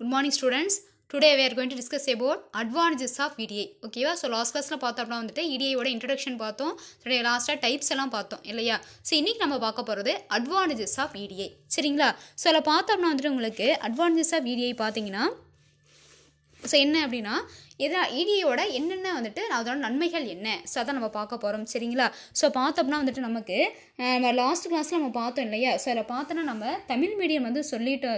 Good morning students today we are going to discuss about advantages of EDI ஓகேவா so last கிளாஸில் பார்த்தோம் அப்படின்னா வந்துட்டு இடிஐயோட இன்ட்ரடக்ஷன் பார்த்தோம் ஸோ லாஸ்ட்டாக டைப்ஸ் எல்லாம் பார்த்தோம் இல்லையா ஸோ இன்றைக்கி நம்ம பார்க்க போகிறது அட்வான்டேஜஸ் ஆஃப் இடிஐ சரிங்களா ஸோ அதில் பார்த்தோம்னா வந்துட்டு உங்களுக்கு அட்வான்டேஜஸ் ஆஃப் இடிஐ பார்த்தீங்கன்னா ஸோ என்ன அப்படின்னா இதனால் இடியோட என்னென்ன வந்துட்டு அதோட நன்மைகள் என்ன ஸோ அதை நம்ம பார்க்க போகிறோம் சரிங்களா ஸோ பார்த்தோம்னா வந்துட்டு நமக்கு நம்ம லாஸ்ட் கிளாஸில் நம்ம பார்த்தோம் இல்லையா ஸோ அதில் பார்த்தோன்னா நம்ம தமிழ் மீடியம் வந்து சொல்லிட்டு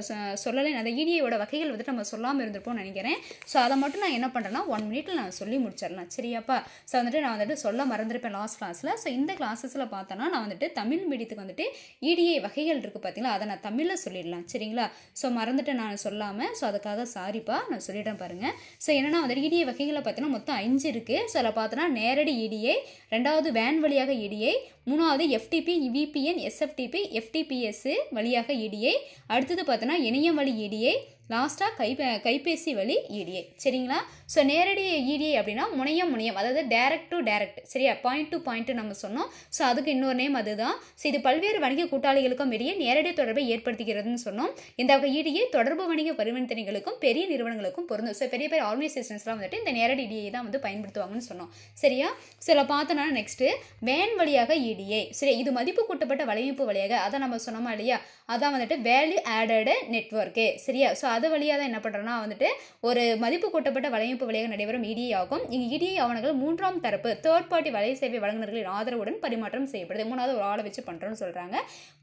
சொல்லலை அந்த இடியோட வகைகள் வந்துட்டு நம்ம சொல்லாமல் இருந்திருப்போம்னு நினைக்கிறேன் ஸோ அதை மட்டும் நான் என்ன பண்ணுறேன்னா ஒன் மினிட்ல நான் சொல்லி முடிச்சிடலாம் சரியாப்பா ஸோ வந்துட்டு நான் வந்துட்டு சொல்ல மறந்துருப்பேன் லாஸ்ட் கிளாஸில் ஸோ இந்த கிளாஸஸில் பார்த்தோன்னா நான் வந்துட்டு தமிழ் மீடியத்துக்கு வந்துட்டு இடிஐ வகைகள் இருக்குது பார்த்தீங்களா அதை நான் தமிழில் சொல்லிடலாம் சரிங்களா ஸோ மறந்துட்டு நான் சொல்லாமல் ஸோ அதுக்காக சாரிப்பா நான் சொல்லிட்டேன் பாருங்கள் ஸோ என்னென்னா வந்துட்டு ஈடிஏ வகைகளை பார்த்தீங்கன்னா மொத்தம் அஞ்சு இருக்குது ஸோ அதில் பார்த்தோன்னா நேரடி ஈடிஏ ரெண்டாவது வேன் வழியாக ஈடிஏ மூணாவது எஃப்டிபி விபிஎன் எஸ்எஃப்டிபி எஃப்டிபிஎஸ்ஸு வழியாக இடிஐ e அடுத்தது பார்த்தோன்னா இணையம் வழி இடிஐ லாஸ்ட்டாக கை கைபேசி வழி இடிஐ e சரிங்களா ஸோ நேரடி இடிஐ e அப்படின்னா முனையம் முனையம் அதாவது டேரக்ட் டு டேரக்ட் சரியா பாயிண்ட் டு பாயிண்ட்டு நம்ம சொன்னோம் ஸோ அதுக்கு இன்னொரு நேம் அதுதான் ஸோ இது பல்வேறு வணிக கூட்டாளிகளுக்கும் இடையே நேரடி தொடர்பை ஏற்படுத்துகிறதுன்னு சொன்னோம் இந்த வகை இடிஐ தொடர்பு வணிக பரிவர்த்தனைகளுக்கும் பெரிய நிறுவனங்களுக்கும் பொருந்தும் ஸோ பெரிய பெரிய ஆர்கனைசேஷன்ஸ்லாம் வந்துட்டு இந்த நேரடி இடிஐ தான் வந்து பயன்படுத்துவாங்கன்னு சொன்னோம் சரியா சில பார்த்தோன்னா நெக்ஸ்ட்டு வேன் வழியாக எல்இடிஏ சரி இது மதிப்பு கூட்டப்பட்ட வலையமைப்பு வழியாக அதை நம்ம சொன்னோமா இல்லையா அதான் வந்துட்டு வேல்யூ ஆடடு நெட்ஒர்க்கு சரியா ஸோ அது வழியாக தான் என்ன பண்ணுறோன்னா வந்துட்டு ஒரு மதிப்பு கூட்டப்பட்ட வலையமைப்பு வழியாக நடைபெறும் இடிஏ e ஆகும் இங்கு இடிஐ e ஆவணங்கள் மூன்றாம் தரப்பு தேர்ட் பார்ட்டி வலை சேவை வழங்குநர்களின் ஆதரவுடன் பரிமாற்றம் செய்யப்படுது மூணாவது ஒரு ஆளை வச்சு பண்ணுறோம்னு சொல்கிறாங்க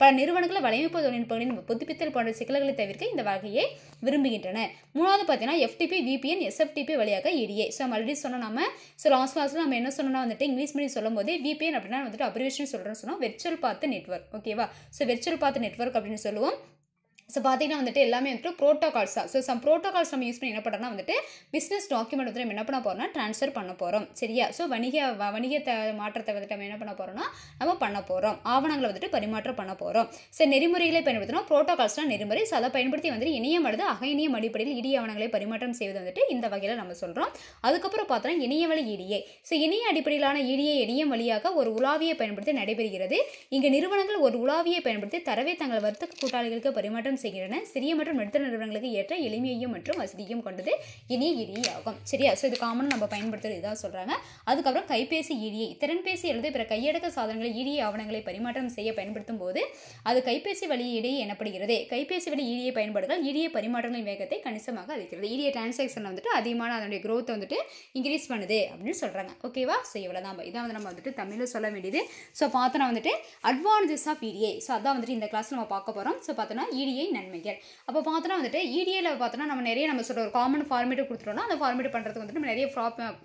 பல நிறுவனங்கள் வலையமைப்பு தொழில்நுட்பங்களின் புதுப்பித்தல் போன்ற சிக்கல்களை தவிர்க்க இந்த வகையை விரும்புகின்றன மூணாவது பார்த்தீங்கன்னா எஃப்டிபி விபிஎன் எஸ்எஃப்டிபி வழியாக இடிஏ ஸோ நம்ம ஆல்ரெடி சொன்னோம் நம்ம ஸோ லாஸ்ட் கிளாஸில் நம்ம என்ன சொன்னோம்னா வந்துட்டு இங்கிலீஷ் மீடியம் சொல்லும் போதே விபிஎன் அப்படின்னா வந்துட்டு அப்ரிவேஷன் எஸ்ன்னு சொல்கிறேன்னு சொன்னால் வெர்ச்சுவல் பார்த்து நெட்ஒர்க் ஓகேவா ஸோ வெர்ச்சுவல் பார்த்து நெட்ஒர்க் அப்படின்னு சொல்லுவோம் ஸோ பார்த்தீங்கன்னா வந்துட்டு எல்லாமே வந்துட்டு ப்ரோட்டோகால்ஸ் தான் ஸோ சம் ப்ரோட்டோகால்ஸ் நம்ம யூஸ் பண்ணி என்ன பண்ணுறோம்னா வந்துட்டு பிஸ்னஸ் டாக்குமெண்ட் வந்து நம்ம என்ன பண்ண போகிறோம்னா ட்ரான்ஸ்ஃபர் பண்ண போகிறோம் சரியா ஸோ வணிக வணிகத்தை மாற்றத்தை வந்துட்டு நம்ம என்ன பண்ண போகிறோம்னா நம்ம பண்ண போகிறோம் ஆவணங்களை வந்துட்டு பரிமாற்றம் பண்ண போகிறோம் ஸோ நெறிமுறைகளை பயன்படுத்தினா ப்ரோட்டோகால்ஸ்னால் நெறிமுறை ஸோ அதை பயன்படுத்தி வந்துட்டு இணையம் அல்லது அகையினியம் அடிப்படையில் இடி ஆவணங்களை பரிமாற்றம் செய்வது வந்துட்டு இந்த வகையில் நம்ம சொல்கிறோம் அதுக்கப்புறம் பார்த்தோன்னா இணைய வழி இடிஏ ஸோ இணைய அடிப்படையிலான இடிஏ இணையம் வழியாக ஒரு உலாவியை பயன்படுத்தி நடைபெறுகிறது இங்கே நிறுவனங்கள் ஒரு உலாவியை பயன்படுத்தி தரவை தங்கள் வர்த்தக கூட்டாளிகளுக்கு பரிமாற்றம் விநியோகம் செய்கின்றன சிறிய மற்றும் நடுத்தர நிறுவனங்களுக்கு ஏற்ற எளிமையும் மற்றும் வசதியும் கொண்டது இனி இடி ஆகும் சரியா ஸோ இது காமனாக நம்ம பயன்படுத்துறது இதாக சொல்கிறாங்க அதுக்கப்புறம் கைபேசி இடியை திறன்பேசி அல்லது பிற கையடக்க சாதனங்களை இடி ஆவணங்களை பரிமாற்றம் செய்ய பயன்படுத்தும் போது அது கைபேசி வழி இடையே எனப்படுகிறது கைபேசி வழி இடியை பயன்பாடுகள் இடிய பரிமாற்றங்களின் வேகத்தை கணிசமாக அதிகிறது இடிய டிரான்சாக்ஷனில் வந்துட்டு அதிகமான அதனுடைய க்ரோத்தை வந்துட்டு இன்க்ரீஸ் பண்ணுது அப்படின்னு சொல்கிறாங்க ஓகேவா ஸோ இவ்வளோ தான் இதான் வந்து நம்ம வந்துட்டு தமிழில் சொல்ல வேண்டியது ஸோ பார்த்தோன்னா வந்துட்டு அட்வான்டேஜஸ் ஆஃப் இடியை ஸோ அதான் வந்துட்டு இந்த கிளாஸ் நம்ம பார்க்க போகிறோம் ஸோ பார்த்தோன்னா இடியை நன்மைகள் அப்போ பார்த்தோன்னா வந்துட்டு இடிஏல e பார்த்தோன்னா நம்ம நிறைய நம்ம சொல்கிற ஒரு காமன் ஃபார்மேட்டு கொடுத்துட்டோம்னா அந்த ஃபார்மேட் பண்ணுறதுக்கு வந்துட்டு நம்ம நிறைய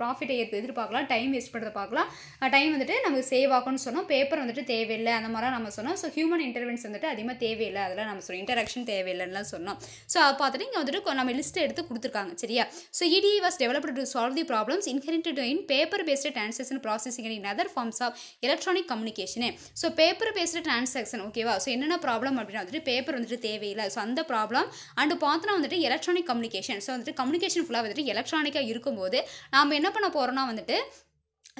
ப்ராஃபிட்டை எதிர்பார்க்கலாம் டைம் வேஸ்ட் பண்ணுறதை பார்க்கலாம் டைம் வந்துட்டு நமக்கு சேவ் ஆகும்னு சொன்னோம் பேப்பர் வந்துட்டு தேவையில்லை அந்த மாதிரிலாம் நம்ம சொன்னோம் ஸோ ஹியூமன் இன்டர்வென்ஸ் வந்துட்டு அதிகமாக தேவையில்லை அதெல்லாம் நம்ம சொன்னோம் இன்டராக்ஷன் தேவையில்லைன்னு சொன்னோம் ஸோ அதை பார்த்துட்டு இங்கே வந்துட்டு நம்ம லிஸ்ட் எடுத்து கொடுத்துருக்காங்க சரியா so EDI was developed to solve the problems inherited in paper based transaction processing in other forms of electronic கம்யூனிகேஷனே ஸோ பேப்பர் பேஸ்டு ட்ரான்ஸாக்ஷன் ஓகேவா ஸோ என்னென்ன ப்ராப்ளம் அப்படின்னா வந்துட்டு பேப்பர் வந்துட்டு தேவை தெரியல ஸோ அந்த ப்ராப்ளம் அண்டு பார்த்தோன்னா வந்துட்டு எலக்ட்ரானிக் கம்யூனிகேஷன் ஸோ வந்துட்டு கம்யூனிகேஷன் ஃபுல்லாக வந்துட்டு எலக்ட்ரானிக்காக இருக்கும்போது நாம் என்ன பண்ண போகிறோம்னா வந்துட்டு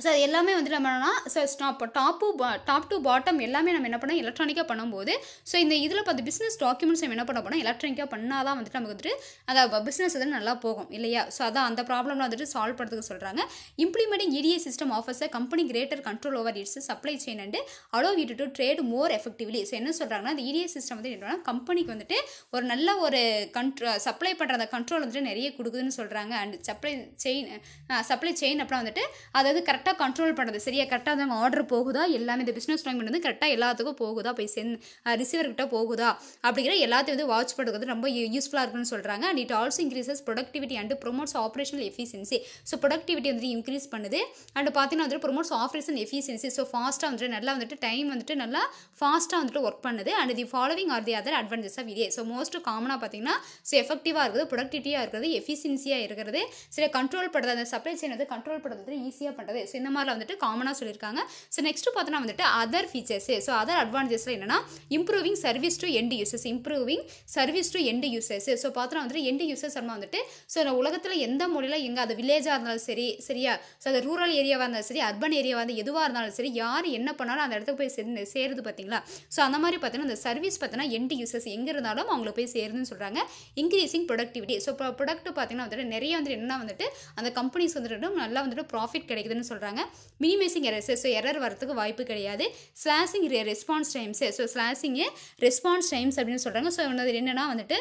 ஸோ அது எல்லாமே வந்துட்டு நம்ம என்னன்னா so stop top top to bottom எல்லாமே நம்ம என்ன பண்ணோம் எலக்ட்ரானிக்காக பண்ணும்போது ஸோ இந்த இதில் பார்த்து பிஸ்னஸ் டாக்குமெண்ட்ஸ் நம்ம என்ன பண்ண போனால் எலக்ட்ரானிக்காக பண்ணால் தான் வந்துட்டு நமக்கு வந்துட்டு அந்த பிஸ்னஸ் வந்து நல்லா போகும் இல்லையா ஸோ அதான் அந்த ப்ராப்ளம்லாம் வந்துட்டு சால்வ் பண்ணுறதுக்கு சொல்கிறாங்க implementing EDI system offers company greater control over its supply chain and allow it to trade more effectively so என்ன சொல்கிறாங்கன்னா அந்த இடிஏ சிஸ்டம் வந்து என்னன்னா கம்பெனிக்கு வந்துட்டு ஒரு நல்ல ஒரு கண்ட்ரோ சப்ளை பண்ணுற அந்த கண்ட்ரோல் வந்துட்டு நிறைய கொடுக்குதுன்னு சொல்கிறாங்க and supply chain supply chain அப்படிலாம் வந்துட்டு அதாவது கரெக்ட் கரெக்டாக கண்ட்ரோல் பண்ணுறது சரியா கரெக்டாக அந்த ஆர்டர் போகுதா எல்லாமே இந்த பிஸ்னஸ் பேங்க் வந்து கரெக்டாக எல்லாத்துக்கும் போகுதா போய் சென் ரிசீவர்கிட்ட போகுதா அப்படிங்கிற எல்லாத்தையும் வந்து வாட்ச் பண்ணுறது ரொம்ப யூஸ்ஃபுல்லாக இருக்குன்னு சொல்கிறாங்க and it also increases productivity and promotes operational efficiency so productivity வந்துட்டு இன்க்ரீஸ் பண்ணுது அண்ட் பார்த்தீங்கன்னா வந்துட்டு ப்ரொமோட்ஸ் ஆப்ரேஷன் எஃபிஷியன்சி ஸோ ஃபாஸ்ட்டாக வந்துட்டு நல்லா வந்துட்டு டைம் வந்துட்டு நல்லா ஃபாஸ்ட்டாக வந்துட்டு ஒர்க் பண்ணுது and the following are the other advantage of இதே ஸோ மோஸ்ட் காமனாக பார்த்தீங்கன்னா ஸோ எஃபெக்டிவாக இருக்குது ப்ரொடக்டிவிட்டியாக இருக்கிறது எஃபிஷியன்சியாக இருக்கிறது சில கண்ட்ரோல் பண்ணுறது அந்த சப்ளை செயின் வந்து கண்ட்ரோல் பண்ணுறது ஈஸியாக பண்ணுறது ஃபீச்சர்ஸ் இந்த மாதிரிலாம் வந்துட்டு காமனாக சொல்லியிருக்காங்க ஸோ நெக்ஸ்ட் பார்த்தோன்னா வந்துட்டு அதர் ஃபீச்சர்ஸ் ஸோ அதர் அட்வான்டேஜஸில் என்னன்னா improving service to end users improving service to end users so பார்த்தோன்னா வந்துட்டு எண்டு யூசர்ஸ் நம்ம வந்துட்டு ஸோ உலகத்தில் எந்த மொழியில் எங்கே அது வில்லேஜாக இருந்தாலும் சரி சரியா ஸோ அது ரூரல் ஏரியாவாக இருந்தாலும் சரி அர்பன் ஏரியாவாக இருந்தால் எதுவாக இருந்தாலும் சரி யார் என்ன பண்ணாலும் அந்த இடத்துக்கு போய் சேர்ந்து சேருது பார்த்தீங்களா ஸோ அந்த மாதிரி பார்த்தீங்கன்னா அந்த சர்வீஸ் பார்த்தீங்கன்னா எண்டு யூசர்ஸ் எங்கே இருந்தாலும் அவங்கள போய் சேருதுன்னு சொல்கிறாங்க இன்க்ரீஸிங் ப்ரொடக்டிவிட்டி ஸோ ப்ரொடக்ட் பார்த்தீங்கன்னா வந்துட்டு நிறைய வந்துட்டு என்ன வந்துட்டு அந்த கம்பெனிஸ் வந்துட்டு நல்லா வந்துட்டு ப்ராஃபிட் கிடைக்குதுன்னு சொல்கிறாங்க சொல்கிறாங்க மினிமைசிங் எரர்ஸஸ் ஸோ எரர் வரத்துக்கு வாய்ப்பு கிடையாது slashing response times so slashing response times அப்படின்னு சொல்கிறாங்க ஸோ என்னது என்னென்னா வந்துட்டு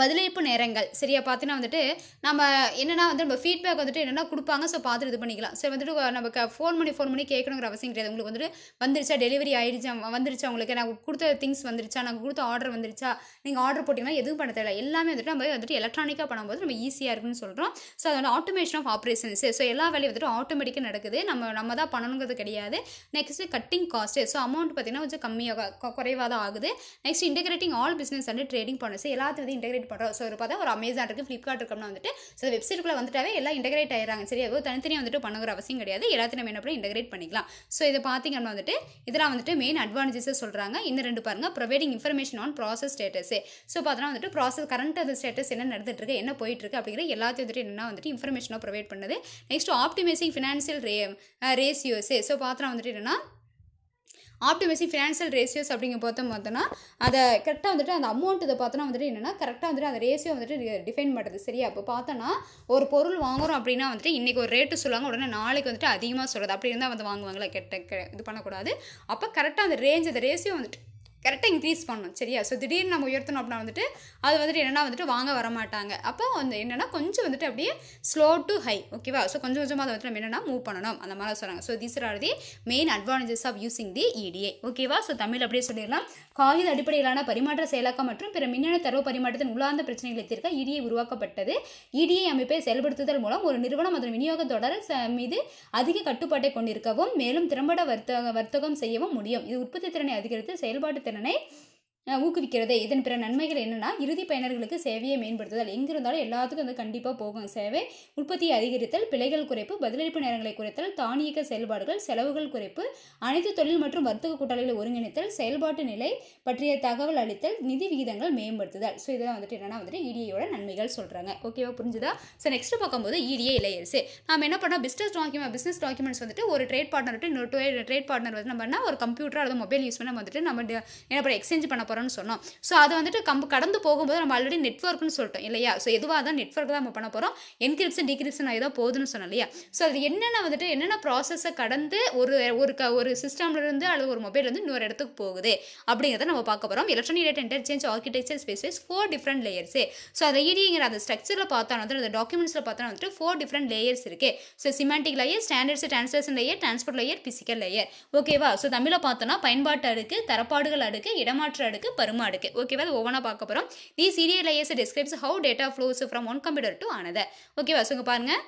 பதிலளிப்பு நேரங்கள் சரியா பார்த்தீங்கன்னா வந்துட்டு நம்ம என்னென்னா வந்து நம்ம ஃபீட்பேக் வந்துட்டு என்னென்னா கொடுப்பாங்க ஸோ பார்த்துட்டு இது பண்ணிக்கலாம் சரி வந்துட்டு நம்ம ஃபோன் பண்ணி ஃபோன் பண்ணி கேட்கணுங்கிற அவசியம் கிடையாது உங்களுக்கு வந்துட்டு வந்துருச்சா டெலிவரி ஆகிடுச்சா வந்துருச்சா உங்களுக்கு நான் கொடுத்த திங்ஸ் வந்துருச்சா நாங்கள் கொடுத்த ஆர்டர் வந்துருச்சா நீங்கள் ஆர்டர் போட்டிங்கன்னா எதுவும் பண்ண தேவையில்ல எல்லாமே வந்துட்டு நம்ம வந்துட்டு எலக்ட்ரானிக்காக பண்ணும்போது நம்ம ஈஸியாக இருக்குன்னு சொல்கிறோம் ஸோ அதோட ஆட்டோமேஷன் ஆஃப் ஆப்ரேஷன்ஸ் ஸோ எல்லா வேலையும் வந்துட்டு ஆட்டோமேட்டிக்காக நடக்குது நம்ம நம்ம தான் பண்ணணுங்கிறது கிடையாது next cutting cost so amount பார்த்திங்கன்னா கொஞ்சம் கம்மியாக குறைவாக தான் ஆகுது நெக்ஸ்ட் இன்டெகிரேட்டிங் ஆல் பிஸ்னஸ் வந்து ட்ரேடிங் பண்ணுறது எல்லாத்தையும் வந்து இன்டெகிரேட் இன்டெகிரேட் பண்ணுறோம் ஸோ ஒரு பார்த்தா ஒரு அமேசான் இருக்குது ஃப்ளிப்கார்ட் இருக்கோம்னா வந்துட்டு ஸோ வெப்சைட்டுக்குள்ளே வந்துட்டாவே எல்லாம் இன்டெகிரேட் ஆயிடுறாங்க சரி அதுவும் தனித்தனியாக வந்துட்டு பண்ணுற அவசியம் கிடையாது எல்லாத்தையும் நம்ம என்ன பண்ணி இன்டெகிரேட் பண்ணிக்கலாம் ஸோ இதை பார்த்திங்கன்னா வந்துட்டு இதெல்லாம் வந்துட்டு மெயின் அட்வான்டேஜஸ் சொல்கிறாங்க இன்னும் ரெண்டு பாருங்கள் providing information on process status so பார்த்தோன்னா வந்துட்டு ப்ராசஸ் கரண்ட் அந்த ஸ்டேட்டஸ் என்ன நடந்துட்டுருக்கு என்ன போயிட்டுருக்கு அப்படிங்கிற எல்லாத்தையும் வந்துட்டு என்னென்னா வந்துட்டு இன்ஃபர்மேஷனாக ப்ரொவைட் பண்ணுது நெக்ஸ்ட் ஆப்டிமைசிங் ஃபினான்ஷியல் ரே ரேசியோஸே ஸோ பார்த்தோன்னா வந்துட்டு என்னென்னா ஆப்டிமைசி ஃபினான்ஷியல் ரேஷியோஸ் அப்படிங்க பார்த்தோம் பார்த்தோன்னா அதை கரெக்டாக வந்துட்டு அந்த அமௌண்ட் இதை பார்த்தோன்னா வந்துட்டு என்னென்னா கரெக்டாக வந்துட்டு அந்த ரேஷியோ வந்துட்டு டிஃபைன் பண்ணுறது சரியா அப்போ பார்த்தோன்னா ஒரு பொருள் வாங்குகிறோம் அப்படின்னா வந்துட்டு இன்றைக்கி ஒரு ரேட்டு சொல்லுவாங்க உடனே நாளைக்கு வந்துட்டு அதிகமாக சொல்கிறது அப்படி இருந்தால் வந்து வாங்குவாங்களா கெட்ட இது பண்ணக்கூடாது அப்போ கரெக்டாக அந்த ரேஞ்ச் அந்த ரேஷியோ வந்துட்டு கரெக்டாக இன்க்ரீஸ் பண்ணணும் சரியா ஸோ திடீர்னு நம்ம உயர்த்தணும் அப்படின்னா வந்துட்டு அது வந்துட்டு என்னென்னா வந்துட்டு வாங்க வரமாட்டாங்க அப்போ வந்து என்னென்னா கொஞ்சம் வந்துட்டு அப்படியே ஸ்லோ டு ஹை ஓகேவா ஸோ கொஞ்சம் கொஞ்சமாக அதை வந்துட்டு நம்ம என்னென்னா மூவ் பண்ணணும் அந்த மாதிரி சொல்கிறாங்க so these are the main advantages of using the EDI ஓகேவா ஸோ தமிழ் அப்படியே சொல்லிடலாம் காகித அடிப்படையிலான பரிமாற்ற செயலாக்கம் மற்றும் பிற மின்னணு தரவு பரிமாற்றத்தின் உள்ளார்ந்த பிரச்சனைகளை தீர்க்க இடிஏ e உருவாக்கப்பட்டது இடிஏ e அமைப்பை செயல்படுத்துதல் மூலம் ஒரு நிறுவனம் அதன் விநியோக தொடர் மீது அதிக கட்டுப்பாட்டை கொண்டிருக்கவும் மேலும் திறம்பட வர்த்தக வர்த்தகம் செய்யவும் முடியும் இது உற்பத்தி திறனை அதிகரித்து செயல்பாட்டு කරනේ ஊக்குவிக்கிறது இதன் பிற நன்மைகள் என்னென்னா இறுதி பயனர்களுக்கு சேவையை மேம்படுத்துதல் எங்கிருந்தாலும் எல்லாத்துக்கும் வந்து கண்டிப்பாக போகும் சேவை உற்பத்தியை அதிகரித்தல் பிழைகள் குறைப்பு பதிலளிப்பு நேரங்களை குறைத்தல் தானியக்க செயல்பாடுகள் செலவுகள் குறைப்பு அனைத்து தொழில் மற்றும் வர்த்தக கூட்டாளிகளை ஒருங்கிணைத்தல் செயல்பாட்டு நிலை பற்றிய தகவல் அளித்தல் நிதி விகிதங்கள் மேம்படுத்துதல் ஸோ இதெல்லாம் வந்துட்டு என்னென்னா வந்துட்டு இடியோட e நன்மைகள் சொல்கிறாங்க ஓகேவா புரிஞ்சுதா ஸோ நெக்ஸ்ட் பார்க்கும்போது இடிஏ e இளையரசு நம்ம என்ன பண்ணோம் பிஸ்னஸ் டாக்குமெண்ட் பிஸ்னஸ் டாக்குமெண்ட்ஸ் வந்துட்டு ஒரு ட்ரேட் பார்ட்னர் இன்னொரு ட்ரேட் பார்ட்னர் வந்து நம்ம ஒரு கம்ப்யூட்டர் அல்லது மொபைல் யூஸ் பண்ண வந்துட்டு நம்ம என்ன பண்ண எக்ஸ்சேஞ்ச் பண்ண போகிறோம்னு சொன்னோம் ஸோ அது வந்துட்டு கம்பு கடந்து போகும்போது நம்ம ஆல்ரெடி நெட்ஒர்க்னு சொல்லிட்டோம் இல்லையா ஸோ எதுவாக தான் நெட்ஒர்க் தான் நம்ம பண்ண போகிறோம் என்கிரிப்ஷன் டிகிரிப்ஷன் ஏதோ போகுதுன்னு சொன்னோம் இல்லையா ஸோ அது என்னென்ன வந்துட்டு என்னென்ன ப்ராசஸை கடந்து ஒரு ஒரு க ஒரு சிஸ்டம்லேருந்து அல்லது ஒரு மொபைல்லேருந்து இன்னொரு இடத்துக்கு போகுது அப்படிங்கிறத நம்ம பார்க்க போகிறோம் electronic data interchange architecture specifies four different layers so அதை ஈடிங்கிற அந்த ஸ்ட்ரக்சரில் பார்த்தா வந்துட்டு அந்த டாக்குமெண்ட்ஸில் பார்த்தா வந்துட்டு ஃபோர் டிஃப்ரெண்ட் லேயர்ஸ் இருக்குது so semantic layer standards translation layer transport layer physical layer ஓகேவா ஸோ தமிழில் பார்த்தோன்னா பயன்பாட்டு அடுக்கு தரப்பாடுகள் அடுக்கு இடமாற்ற அடுக்கு இருக்கு பருமாடுக்கு ஓகேவா அது ஒவ்வொன்றா பார்க்க போகிறோம் the serial is describes how data flows from one computer to another ஓகேவா சொல்லுங்க பாருங்கள்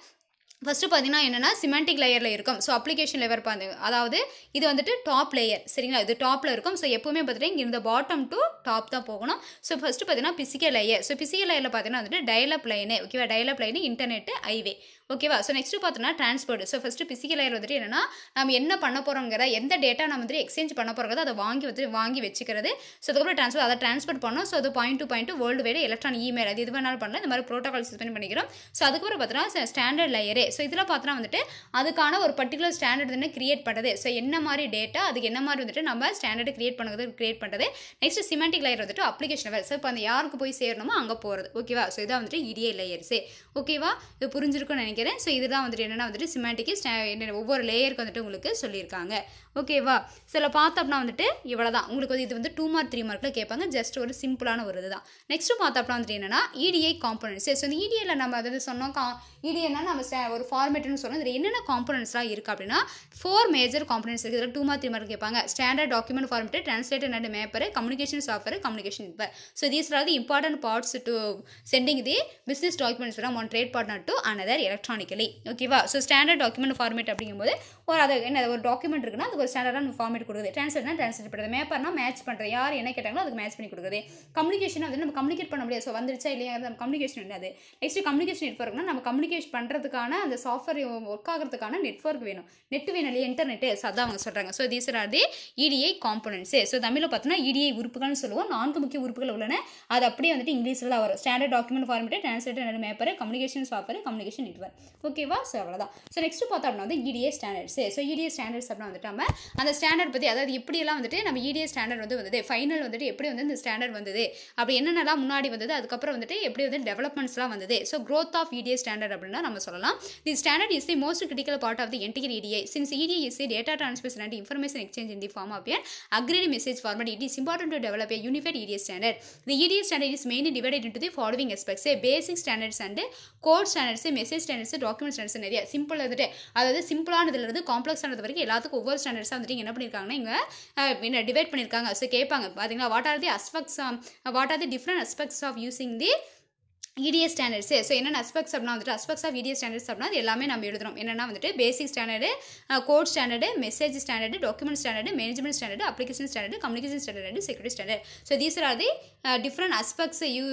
ஃபஸ்ட்டு பார்த்தீங்கன்னா என்னென்னா சிமெண்டிக் லேயரில் இருக்கும் ஸோ அப்ளிகேஷன் லேயர் பார்த்து அதாவது இது வந்துட்டு டாப் லேயர் சரிங்களா இது டாப்பில் இருக்கும் ஸோ எப்போவுமே பார்த்துட்டு இங்கே பாட்டம் டு டாப் தான் போகணும் ஸோ ஃபஸ்ட்டு பார்த்தீங்கன்னா பிசிக்கல் லேயர் ஸோ பிசிக்கல் லேயரில் பார்த்தீங்கன்னா வந்துட்டு டைலப் லைனு ஓகேவா டைலப் லைனு இன்டர்நெட்டு ஐவே ஓகேவா ஸோ நெக்ஸ்ட் பார்த்தோன்னா transport so first physical layer வந்துட்டு என்னன்னா நம்ம என்ன பண்ண போகிறோங்கிற எந்த டேட்டா நம்ம வந்துட்டு எக்ஸ்சேஞ்ச் பண்ண போகிறோங்கிறத அதை வாங்கி வந்து வாங்கி வச்சுக்கிறது ஸோ அதுக்கப்புறம் ட்ரான்ஸ்போர்ட் அதை ட்ரான்ஸ்போர்ட் பண்ணோம் ஸோ அது point to point world wide electronic email அது இது வேணாலும் பண்ணலாம் இந்த மாதிரி ப்ரோட்டோகால் பண்ணி பண்ணிக்கிறோம் ஸோ அதுக்கப்புறம் பார்த்தோன்னா ஸ்டாண்டர்ட் லேயரே ஸோ இதில் பார்த்தோன்னா வந்துட்டு அதுக்கான ஒரு பர்டிகுலர் ஸ்டாண்டர்ட் தானே கிரியேட் பண்ணுறது ஸோ என்ன மாதிரி டேட்டா அதுக்கு என்ன மாதிரி வந்துட்டு நம்ம ஸ்டாண்டர்ட் கிரியேட் பண்ணுறது கிரியேட் பண்ணுறது நெக்ஸ்ட் சிமெண்டிக் லேயர் வந்துட்டு அப்ளிகேஷன் லேயர் ஸோ இப்போ அந்த யாருக்கு போய் சேரணுமோ அங்கே போகிறது ஓகேவா ஸோ இதான் வந்துட்டு இடியே லேயர்ஸே ஓகேவா இது புரிஞ்சிருக்கும்னு நினைக்கிறேன் நினைக்கிறேன் ஸோ இதுதான் வந்துட்டு என்னென்னா வந்துட்டு சிமேட்டிக்கு என்ன ஒவ்வொரு லேயருக்கு வந்துட்டு உங்களுக்கு சொல்லியிருக்காங்க ஓகேவா சில பார்த்தோம்னா வந்துட்டு இவ்வளோ தான் உங்களுக்கு வந்து இது வந்து டூ மார்க் த்ரீ மார்க்கில் கேட்பாங்க ஜஸ்ட் ஒரு சிம்பிளான ஒரு இதுதான் நெக்ஸ்ட்டு பார்த்தோம்னா வந்துட்டு என்னென்னா இடிஐ காம்பனன்ட்ஸ் ஸோ இந்த இடிஐயில் நம்ம அதாவது சொன்னோம் கா இது என்ன நம்ம ஒரு ஃபார்மேட்டுன்னு சொன்னால் இதில் என்னென்ன காம்பனன்ஸ்லாம் இருக்குது அப்படின்னா ஃபோர் மேஜர் காம்பனன்ஸ் இருக்குது இதில் டூ மார்க் த்ரீ மார்க் கேட்பாங்க standard document format translator and mapper communication software communication இப்போ so these are the important parts to sending the business documents from one trade partner to another electronically ஓகேவா so standard document format அப்படிங்கும்போது ஒரு அது என்ன ஒரு document இருக்குன்னா அதுக்கு ஒரு ஸ்டாண்டர்டான ஃபார்மேட் கொடுக்குது டிரான்ஸ்லேட்னா ட்ரான்ஸ்லேட் பண்ணுறது மேப்பர்னா மேட்ச் பண்ணுறது யார் என்ன கேட்டாங்களோ அதுக்கு மேட்ச் பண்ணி கொடுக்குது கம்யூனிகேஷன் வந்து நம்ம கம்யூனிகேட் பண்ண முடியாது ஸோ வந்துருச்சா இல்லையா நம்ம கம்யூனிகேஷன் என்னது நெக்ஸ்ட் கம்யூனிகேஷன் நெட்ஒர்க்னா நம்ம கம்யூனிகேட் கம்யூனிகேஷ் பண்ணுறதுக்கான அந்த சாஃப்ட்வேர் ஒர்க் ஆகிறதுக்கான நெட்ஒர்க் வேணும் நெட் வேணும் இல்லையா இன்டர்நெட்டு அதான் அவங்க சொல்கிறாங்க so these are the EDI e components so தமிழில் பார்த்தோன்னா இடிஐ e உறுப்புகள்னு சொல்லுவோம் நான்கு முக்கிய உறுப்புகள் உள்ளன அது அப்படியே வந்துட்டு இங்கிலீஷில் வரும் standard document format translator mapper communication software communication network ஓகேவா ஸோ அவ்வளோதான் ஸோ நெக்ஸ்ட் பார்த்தோம் அப்படின்னா வந்து EDI standards so EDI standards அப்படின்னா வந்துட்டு நம்ம அந்த ஸ்டாண்டர்ட் பற்றி அதாவது எப்படியெல்லாம் வந்துட்டு நம்ம இடிஏ e ஸ்டாண்டர்ட் வந்து வந்தது ஃபைனல் வந்துட்டு எப்படி வந்து இந்த ஸ்டாண்டர்ட் வந்தது அப்படி என்னென்னலாம் முன்னாடி வந்தது அதுக்கப்புறம் வந்துட்டு எப்படி வந்து டெவலப்மெண்ட்ஸ்லாம் வந்தது so growth of EDI standard அப்படின்னா நம்ம சொல்லலாம் the standard is the most critical part of the entire EDI since EDI is the data transmission and information exchange in the form of an agreed message format it is important to develop a unified EDI standard the EDI standard is main divided into the following aspects basic standards and code standards message standards document standards நிறைய simple வந்துட்டு அதாவது complex ஆனது வரைக்கும் எல்லாத்துக்கும் ஒவ்வொரு ஸ்டாண்டர்ட்ஸாக வந்துட்டு என்ன பண்ணியிருக்காங்கன்னா இங்கே டிவைட் பண்ணியிருக்காங்க ஸோ கேட்பாங்க பார்த்தீங்களா what are the aspects what are the different aspects of using the EDI standards so என்னென்ன அஸ்பெக்ட்ஸ் அப்படின்னா வந்துட்டு அஸ்பெக்ட்ஸ் ஆஃப் இடிஎஸ் ஸ்டாண்டர்ட்ஸ் அப்படின்னா அது எல்லாமே நம்ம எழுதுறோம் என்னென்னா வந்துட்டு basic standard code standard message standard document standard management standard application standard communication standard security standard so these are the different aspects you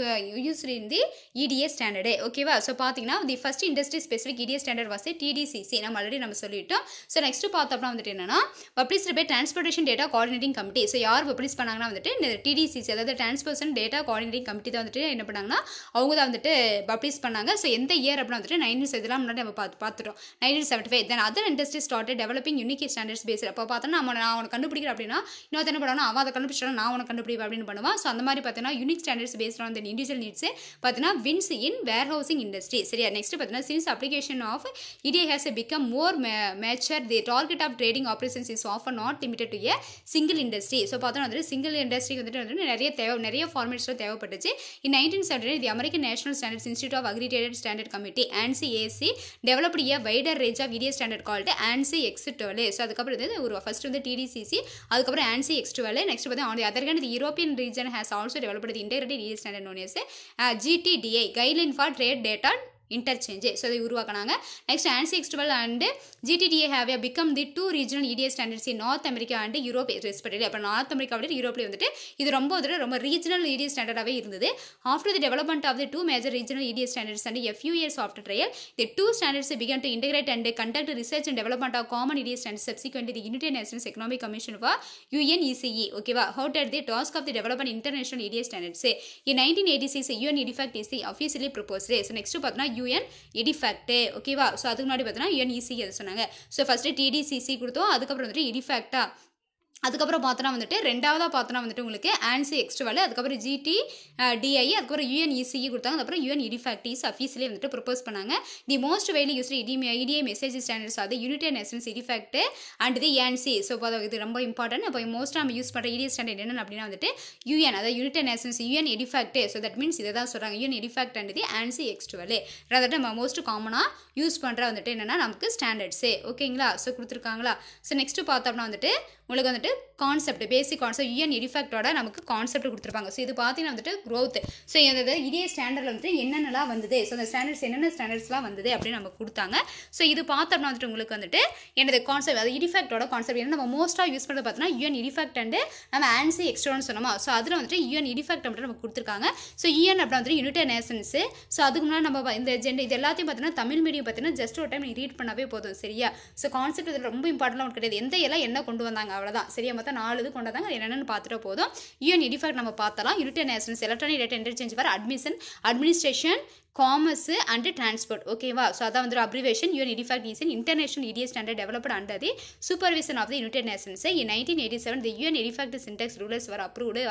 use in the EDI standard ஓகேவா so பார்த்தீங்கன்னா the first industry specific EDI standard was TDCC நம்ம already நம்ம சொல்லிட்டோம் so next பார்த்தோம்னா வந்துட்டு என்னன்னா published by transportation data coordinating committee so யார் publish பண்ணாங்கன்னா வந்துட்டு இந்த டிடிசிசி அதாவது டிரான்ஸ்போர்ஷன் டேட்டா கோஆர்டினேட்டிங் கமிட்டி தான் வந்துட்டு என்ன பண்ணாங்கன்னா அவங்க தான் வந்துட்டு பப்ளிஷ் பண்ணாங்க ஸோ எந்த இயர் அப்படின்னு வந்துட்டு நைன்டீன் இதெல்லாம் முன்னாடி நம்ம பார்த்து பார்த்துட்டோம் nineteen seventy five then other industry start developing unique standards base அப்போ பார்த்தோன்னா நம்ம நான் அவனை கண்டுபிடிக்கிறேன் அப்படின்னா இன்னொரு என்ன பண்ணுவோம் அவன் அதை கண்டுபிடிச்சா நான் அவனை கண்டுபிடிப்பேன் அப்படின்னு பண்ணுவான் ஸோ அந்த மாதிரி பார்த்தீங்கன்னா unique standards based on individual needs பார்த்தீங்கன்னா wins in warehousing industry சரியா நெக்ஸ்ட் பார்த்தீங்கன்னா since application of EDI has become more mature the target of trading operations is of not limited to a single industry so பார்த்தோம்னா வந்துட்டு single இண்டஸ்ட்ரிக்கு வந்துட்டு வந்துட்டு நிறைய தேவை நிறைய ஃபார்மேட்ஸ்லாம் தேவைப்பட்டுச்சு in nineteen seventy the American national National Standards Institute of Accredited Standard Committee ANSI AC developed a wider range of EDI standard called ANSI X twelve so அதுக்கப்புறம் இது ஒரு ஃபஸ்ட் வந்து டிடிசிசி அதுக்கப்புறம் ஆன்சி எக்ஸ்டுவலே நெக்ஸ்ட் பார்த்தா on other hand European region has also developed integrated EDI standard known as GTDI guideline for trade data interchange so இதை உருவாக்கினாங்க next ANSI X twelve and GTDI have A become the two regional EDI standards in North America and Europe respectively அப்புறம் North America விட யூரோப்லேயே வந்துட்டு இது ரொம்ப வந்துட்டு ரொம்ப ரீஜனல் இடிஏ ஸ்டாண்டர்டாகவே இருந்தது after the development of the two major regional EDI standards and few years after trial the two standards began to integrate and conduct research and development of common EDI standard subsequent the United National Economic Commission for UNECE ஓகேவா hold at the task of the development international EDI standards in nineteen eighty six UN EDIFACT is the officially proposed so next பார்த்தீங்கன்னா UN EDIFACT ஓகேவா so அதுக்கு முன்னாடி பார்த்தோன்னா யூஎன்இசி எது e சொன்னாங்க so first டிடிசிசி கொடுத்தோம் அதுக்கப்புறம் வந்துட்டு இடிஃபேக்டா அதுக்கப்புறம் பார்த்தோன்னா வந்துட்டு ரெண்டாவதாக பார்த்தோன்னா வந்துட்டு உங்களுக்கு ஆன்சி வேலை அதுக்கப்புறம் ஜிடி டிஐ அதுக்கப்புறம் யூஎன்இசிஇ e e கொடுத்தாங்க அதுக்கப்புறம் யூஎன் இடிஃபேக்டிஸ் அஃபீஸ்லேயே வந்துட்டு ப்ரொப்போஸ் பண்ணாங்க the most widely used EDI EDI message standards அது United Nations EDIFACT and the ANSI so இப்போ இது ரொம்ப இம்பார்ட்டன்ட் இப்போ மோஸ்ட்டாக நம்ம யூஸ் பண்ணுற இடி ஸ்டாண்டர்ட் என்னென்ன அப்படின்னா வந்துட்டு யூஎன் அதாவது United Nations UN EDIFACT so that means இதை தான் சொல்கிறாங்க யூஎன் இடிஃபேக்ட் அண்ட் தி ஆன்சி எக்ஸ்ட்ரவல் அதாவது நம்ம மோஸ்ட் காமனாக யூஸ் பண்ணுற வந்துட்டு என்னென்னா நமக்கு ஸ்டாண்டர்ட்ஸே ஓகேங்களா ஸோ கொடுத்துருக்காங்களா ஸோ நெக்ஸ்ட்டு பார்த்தோம்னா வந்துட்டு உங்களுக்கு வந்துட்டு கான்செப்ட் பேசிக் கான்செப்ட் இஎன் எடிஃபேக்டோட நமக்கு கான்செப்ட் கொடுத்துருப்பாங்க ஸோ இது பார்த்தீங்கன்னா வந்துட்டு க்ரோத் ஸோ இந்த இதே ஸ்டாண்டர்டில் வந்துட்டு என்னென்னலாம் வந்தது ஸோ அந்த ஸ்டாண்டர்ட்ஸ் என்னென்ன ஸ்டாண்டர்ட்ஸ்லாம் வந்தது அப்படின்னு நம்ம கொடுத்தாங்க ஸோ இது பார்த்தோம்னா வந்துட்டு உங்களுக்கு வந்துட்டு எனது கான்செப்ட் அது இடிஃபேக்டோட கான்செப்ட் ஏன்னா நம்ம மோஸ்ட்டாக யூஸ் பண்ணுறது பார்த்தீங்கன்னா யூஎன் இடிஃபேக்ட் அண்டு நம்ம ஆன்சி எக்ஸ்ட்ரோன்னு சொன்னோமா ஸோ அதில் வந்துட்டு யூஎன் இடிஃபேக்ட் அப்படின்ட்டு நம்ம கொடுத்துருக்காங்க ஸோ யூஎன் அப்படின்னா வந்துட்டு யுனைடெட் நேஷன்ஸு ஸோ அதுக்கு முன்னாடி நம்ம இந்த ஜெண்டர் இது எல்லாத்தையும் பார்த்தீங்கன்னா தமிழ் மீடியம் பார்த்தீங்கன்னா ஜஸ்ட் ஒரு டைம் நீ ரீட் பண்ணவே போதும் சரியா ஸோ கான்செப்ட் இதில் ரொம்ப ஒன்று கிடையாது எந்த எல்லாம் என்ன கொண்டு வந்தாங்க அவ்வளோதான் சரி சரியாக மொத்தம் நாலு இது கொண்டாங்க என்னென்னு பார்த்துட்டு போதும் யூஎன் இடிஃபேக்ட் நம்ம பார்த்தலாம் united national electronic data interchange for admission administration commerce and transport ஓகேவா ஸோ அதான் வந்து abbreviation UN EDIFACT is international EDI standard developed under the supervision of the United Nations in nineteen eighty seven the UN EDIFACT syntax rulers were approved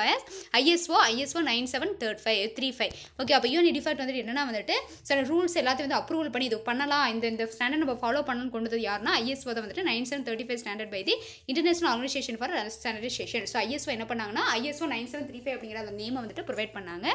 ISO ISO nine seven third five three five okay அப்போ UN EDIFACT வந்துட்டு என்னன்னா வந்துட்டு சில rules எல்லாத்தையும் வந்து approval பண்ணி இது பண்ணலாம் இந்த இந்த ஸ்டாண்டர்ட் நம்ம ஃபாலோ பண்ணணும்னு கொண்டு வந்து யாருன்னா ஐஎஸ்ஓ தான் வந்துட்டு nine seven thirty five standard by the international organisation for standardisation so ISO என்ன பண்ணாங்கன்னா ISO nine seven three five அப்படிங்கிற அந்த நேமை வந்துட்டு ப்ரொவைட் பண்ணாங்க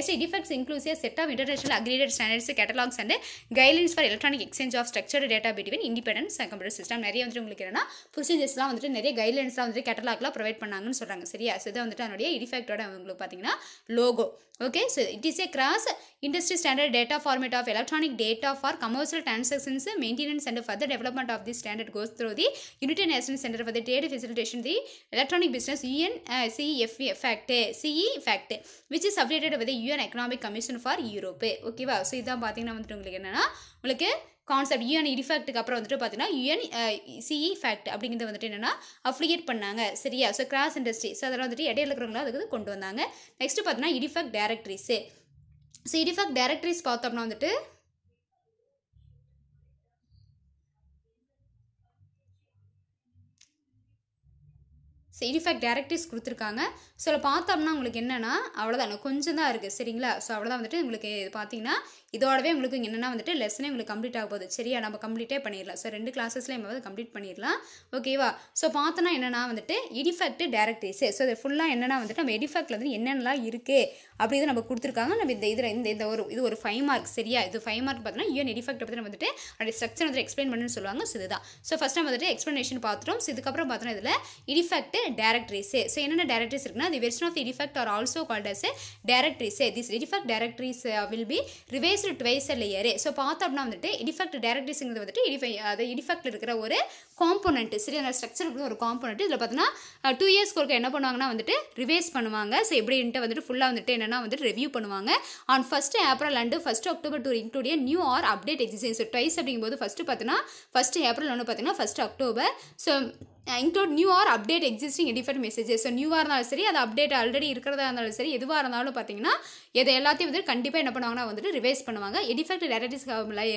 as EDIFACTs inclusive set of international agree upgraded standards catalogues and guidelines for electronic exchange of structured data between independence computer system நிறைய வந்துட்டு உங்களுக்கு என்னன்னா ப்ரொசீஜர்ஸ்லாம் வந்துட்டு நிறைய கைட்லைன்ஸ்லாம் வந்துட்டு கேட்டலாக்லாம் ப்ரொவைட் பண்ணாங்கன்னு சொல்கிறாங்க சரியா ஸோ இதை வந்துட்டு அதனுடைய இடிஃபேக்டோட உங்களுக்கு பார்த்தீங்கன்னா logo Okay, so it is a cross industry standard data format of electronic data for commercial transactions, maintenance and further development of this standard goes through the United Nations Center for the Trade Facilitation, the Electronic Business UN uh, CEF Fact, CE Fact, which is affiliated with the UN Economic Commission for Europe. ஓகேவா so இதான் பார்த்தீங்கன்னா வந்துட்டு உங்களுக்கு என்னென்னா உங்களுக்கு concept UN இடிஃபேக்ட்டுக்கு அப்புறம் வந்துட்டு பார்த்தீங்கன்னா UN e CE fact e அப்படிங்கிறது வந்துட்டு என்னென்னா அஃப்ளியேட் பண்ணாங்க சரியா ஸோ கிராஸ் இண்டஸ்ட்ரி ஸோ அதெல்லாம் வந்துட்டு இடையில இருக்கிறவங்களும் அதுக்கு கொண்டு வந்தாங்க நெக்ஸ்ட்டு பார்த்தீங்கன்னா இடிஃபெக்ட் டேரக்ட்ரிஸு ஸோ இடிஃபெக்ட் டேரக்டரிஸ் பார்த்தோம்னா வந்துட்டு ஸோ இடிஃபேக்ட் டேரக்டரிஸ் கொடுத்துருக்காங்க ஸோ பார்த்தோம்னா உங்களுக்கு என்னென்னா அவ்வளோதான் கொஞ்சம் தான் இருக்குது சரிங்களா ஸோ அவ்வளோதான் வந்துட்டு உங்களுக்கு பார்த்தீங்கன்னா இதோடவே உங்களுக்கு என்னென்னா வந்துட்டு லெசனே உங்களுக்கு கம்ப்ளீட் ஆக போகுது சரியா நம்ம கம்ப்ளீட்டே பண்ணிடலாம் ஸோ ரெண்டு கிளாஸஸ்லேயே நம்ம கம்ப்ளீட் பண்ணிடலாம் ஓகேவா ஸோ பார்த்தோன்னா என்னென்னா வந்துட்டு இடிஃபெக்ட் டேரக்ட் ஸோ இது ஃபுல்லாக என்னென்னா வந்துட்டு நம்ம எடிஃபெக்டில் வந்து என்னென்னலாம் இருக்குது அப்படி நம்ம கொடுத்துருக்காங்க நம்ம இந்த இதில் இந்த இந்த ஒரு இது ஒரு ஃபைவ் மார்க் சரியா இது ஃபைவ் மார்க் பார்த்தீங்கன்னா யூன் இடிஃபெக்ட் பற்றி வந்துட்டு அப்படி ஸ்ட்ரக்சர் வந்துட்டு எக்ஸ்பிளைன் பண்ணுன்னு சொல்லுவாங்க ஸோ இதுதான் ஸோ ஃபஸ்ட் நம்ம வந்துட்டு எக்ஸ்ப்ளனேஷன் பார்த்துட்டோம் ஸோ இதுக்கப்புறம் பார்த்தோம்னா இதில் இடிஃபெக்ட் டேரக்ட் ஸோ என்னென்ன டேரக்ட் இருக்குன்னா the version of EDIFACT are also called as directories this EDIFACT direct will be revised twice twice a year so பார்த்தோம் அப்படின்னா வந்துட்டு இடிஃபெக்ட் டேரக்டிஸ்ங்கிறது வந்துட்டு இடிஃபை அது இடிஃபெக்ட் இருக்கிற ஒரு காம்போனண்ட் சரி அந்த ஸ்ட்ரக்சருக்கு ஒரு காம்போனண்ட் இதில் பார்த்தீங்கன்னா டூ இயர்ஸ்க்கு ஒருக்க என்ன பண்ணுவாங்கன்னா வந்துட்டு ரிவைஸ் பண்ணுவாங்க ஸோ எப்படின்ட்டு வந்துட்டு ஃபுல்லாக வந்துட்டு என்னென்னா வந்துட்டு ரிவ்யூ பண்ணுவாங்க on first April and first October to include new or update exercise so twice அப்படிங்கும்போது ஃபஸ்ட்டு பார்த்தீங்கன்னா ஃபஸ்ட் ஏப்ரல் ஒன்று பார்த்தீங்கன்னா first October so include new or update existing EDIFACT messages so நியூவாக இருந்தாலும் சரி அது அப்டேட் ஆல்ரெடி இருக்கிறதா இருந்தாலும் சரி எதுவாக இருந்தாலும் பார்த்தீங்கன்னா இதை எல்லாத்தையும் வந்து கண்டிப்பாக என்ன பண்ணுவாங்கன்னா வந்துட்டு ரிவைஸ் பண்ணுவாங்க எடிஃபெக்ட் டேரக்டிஸ்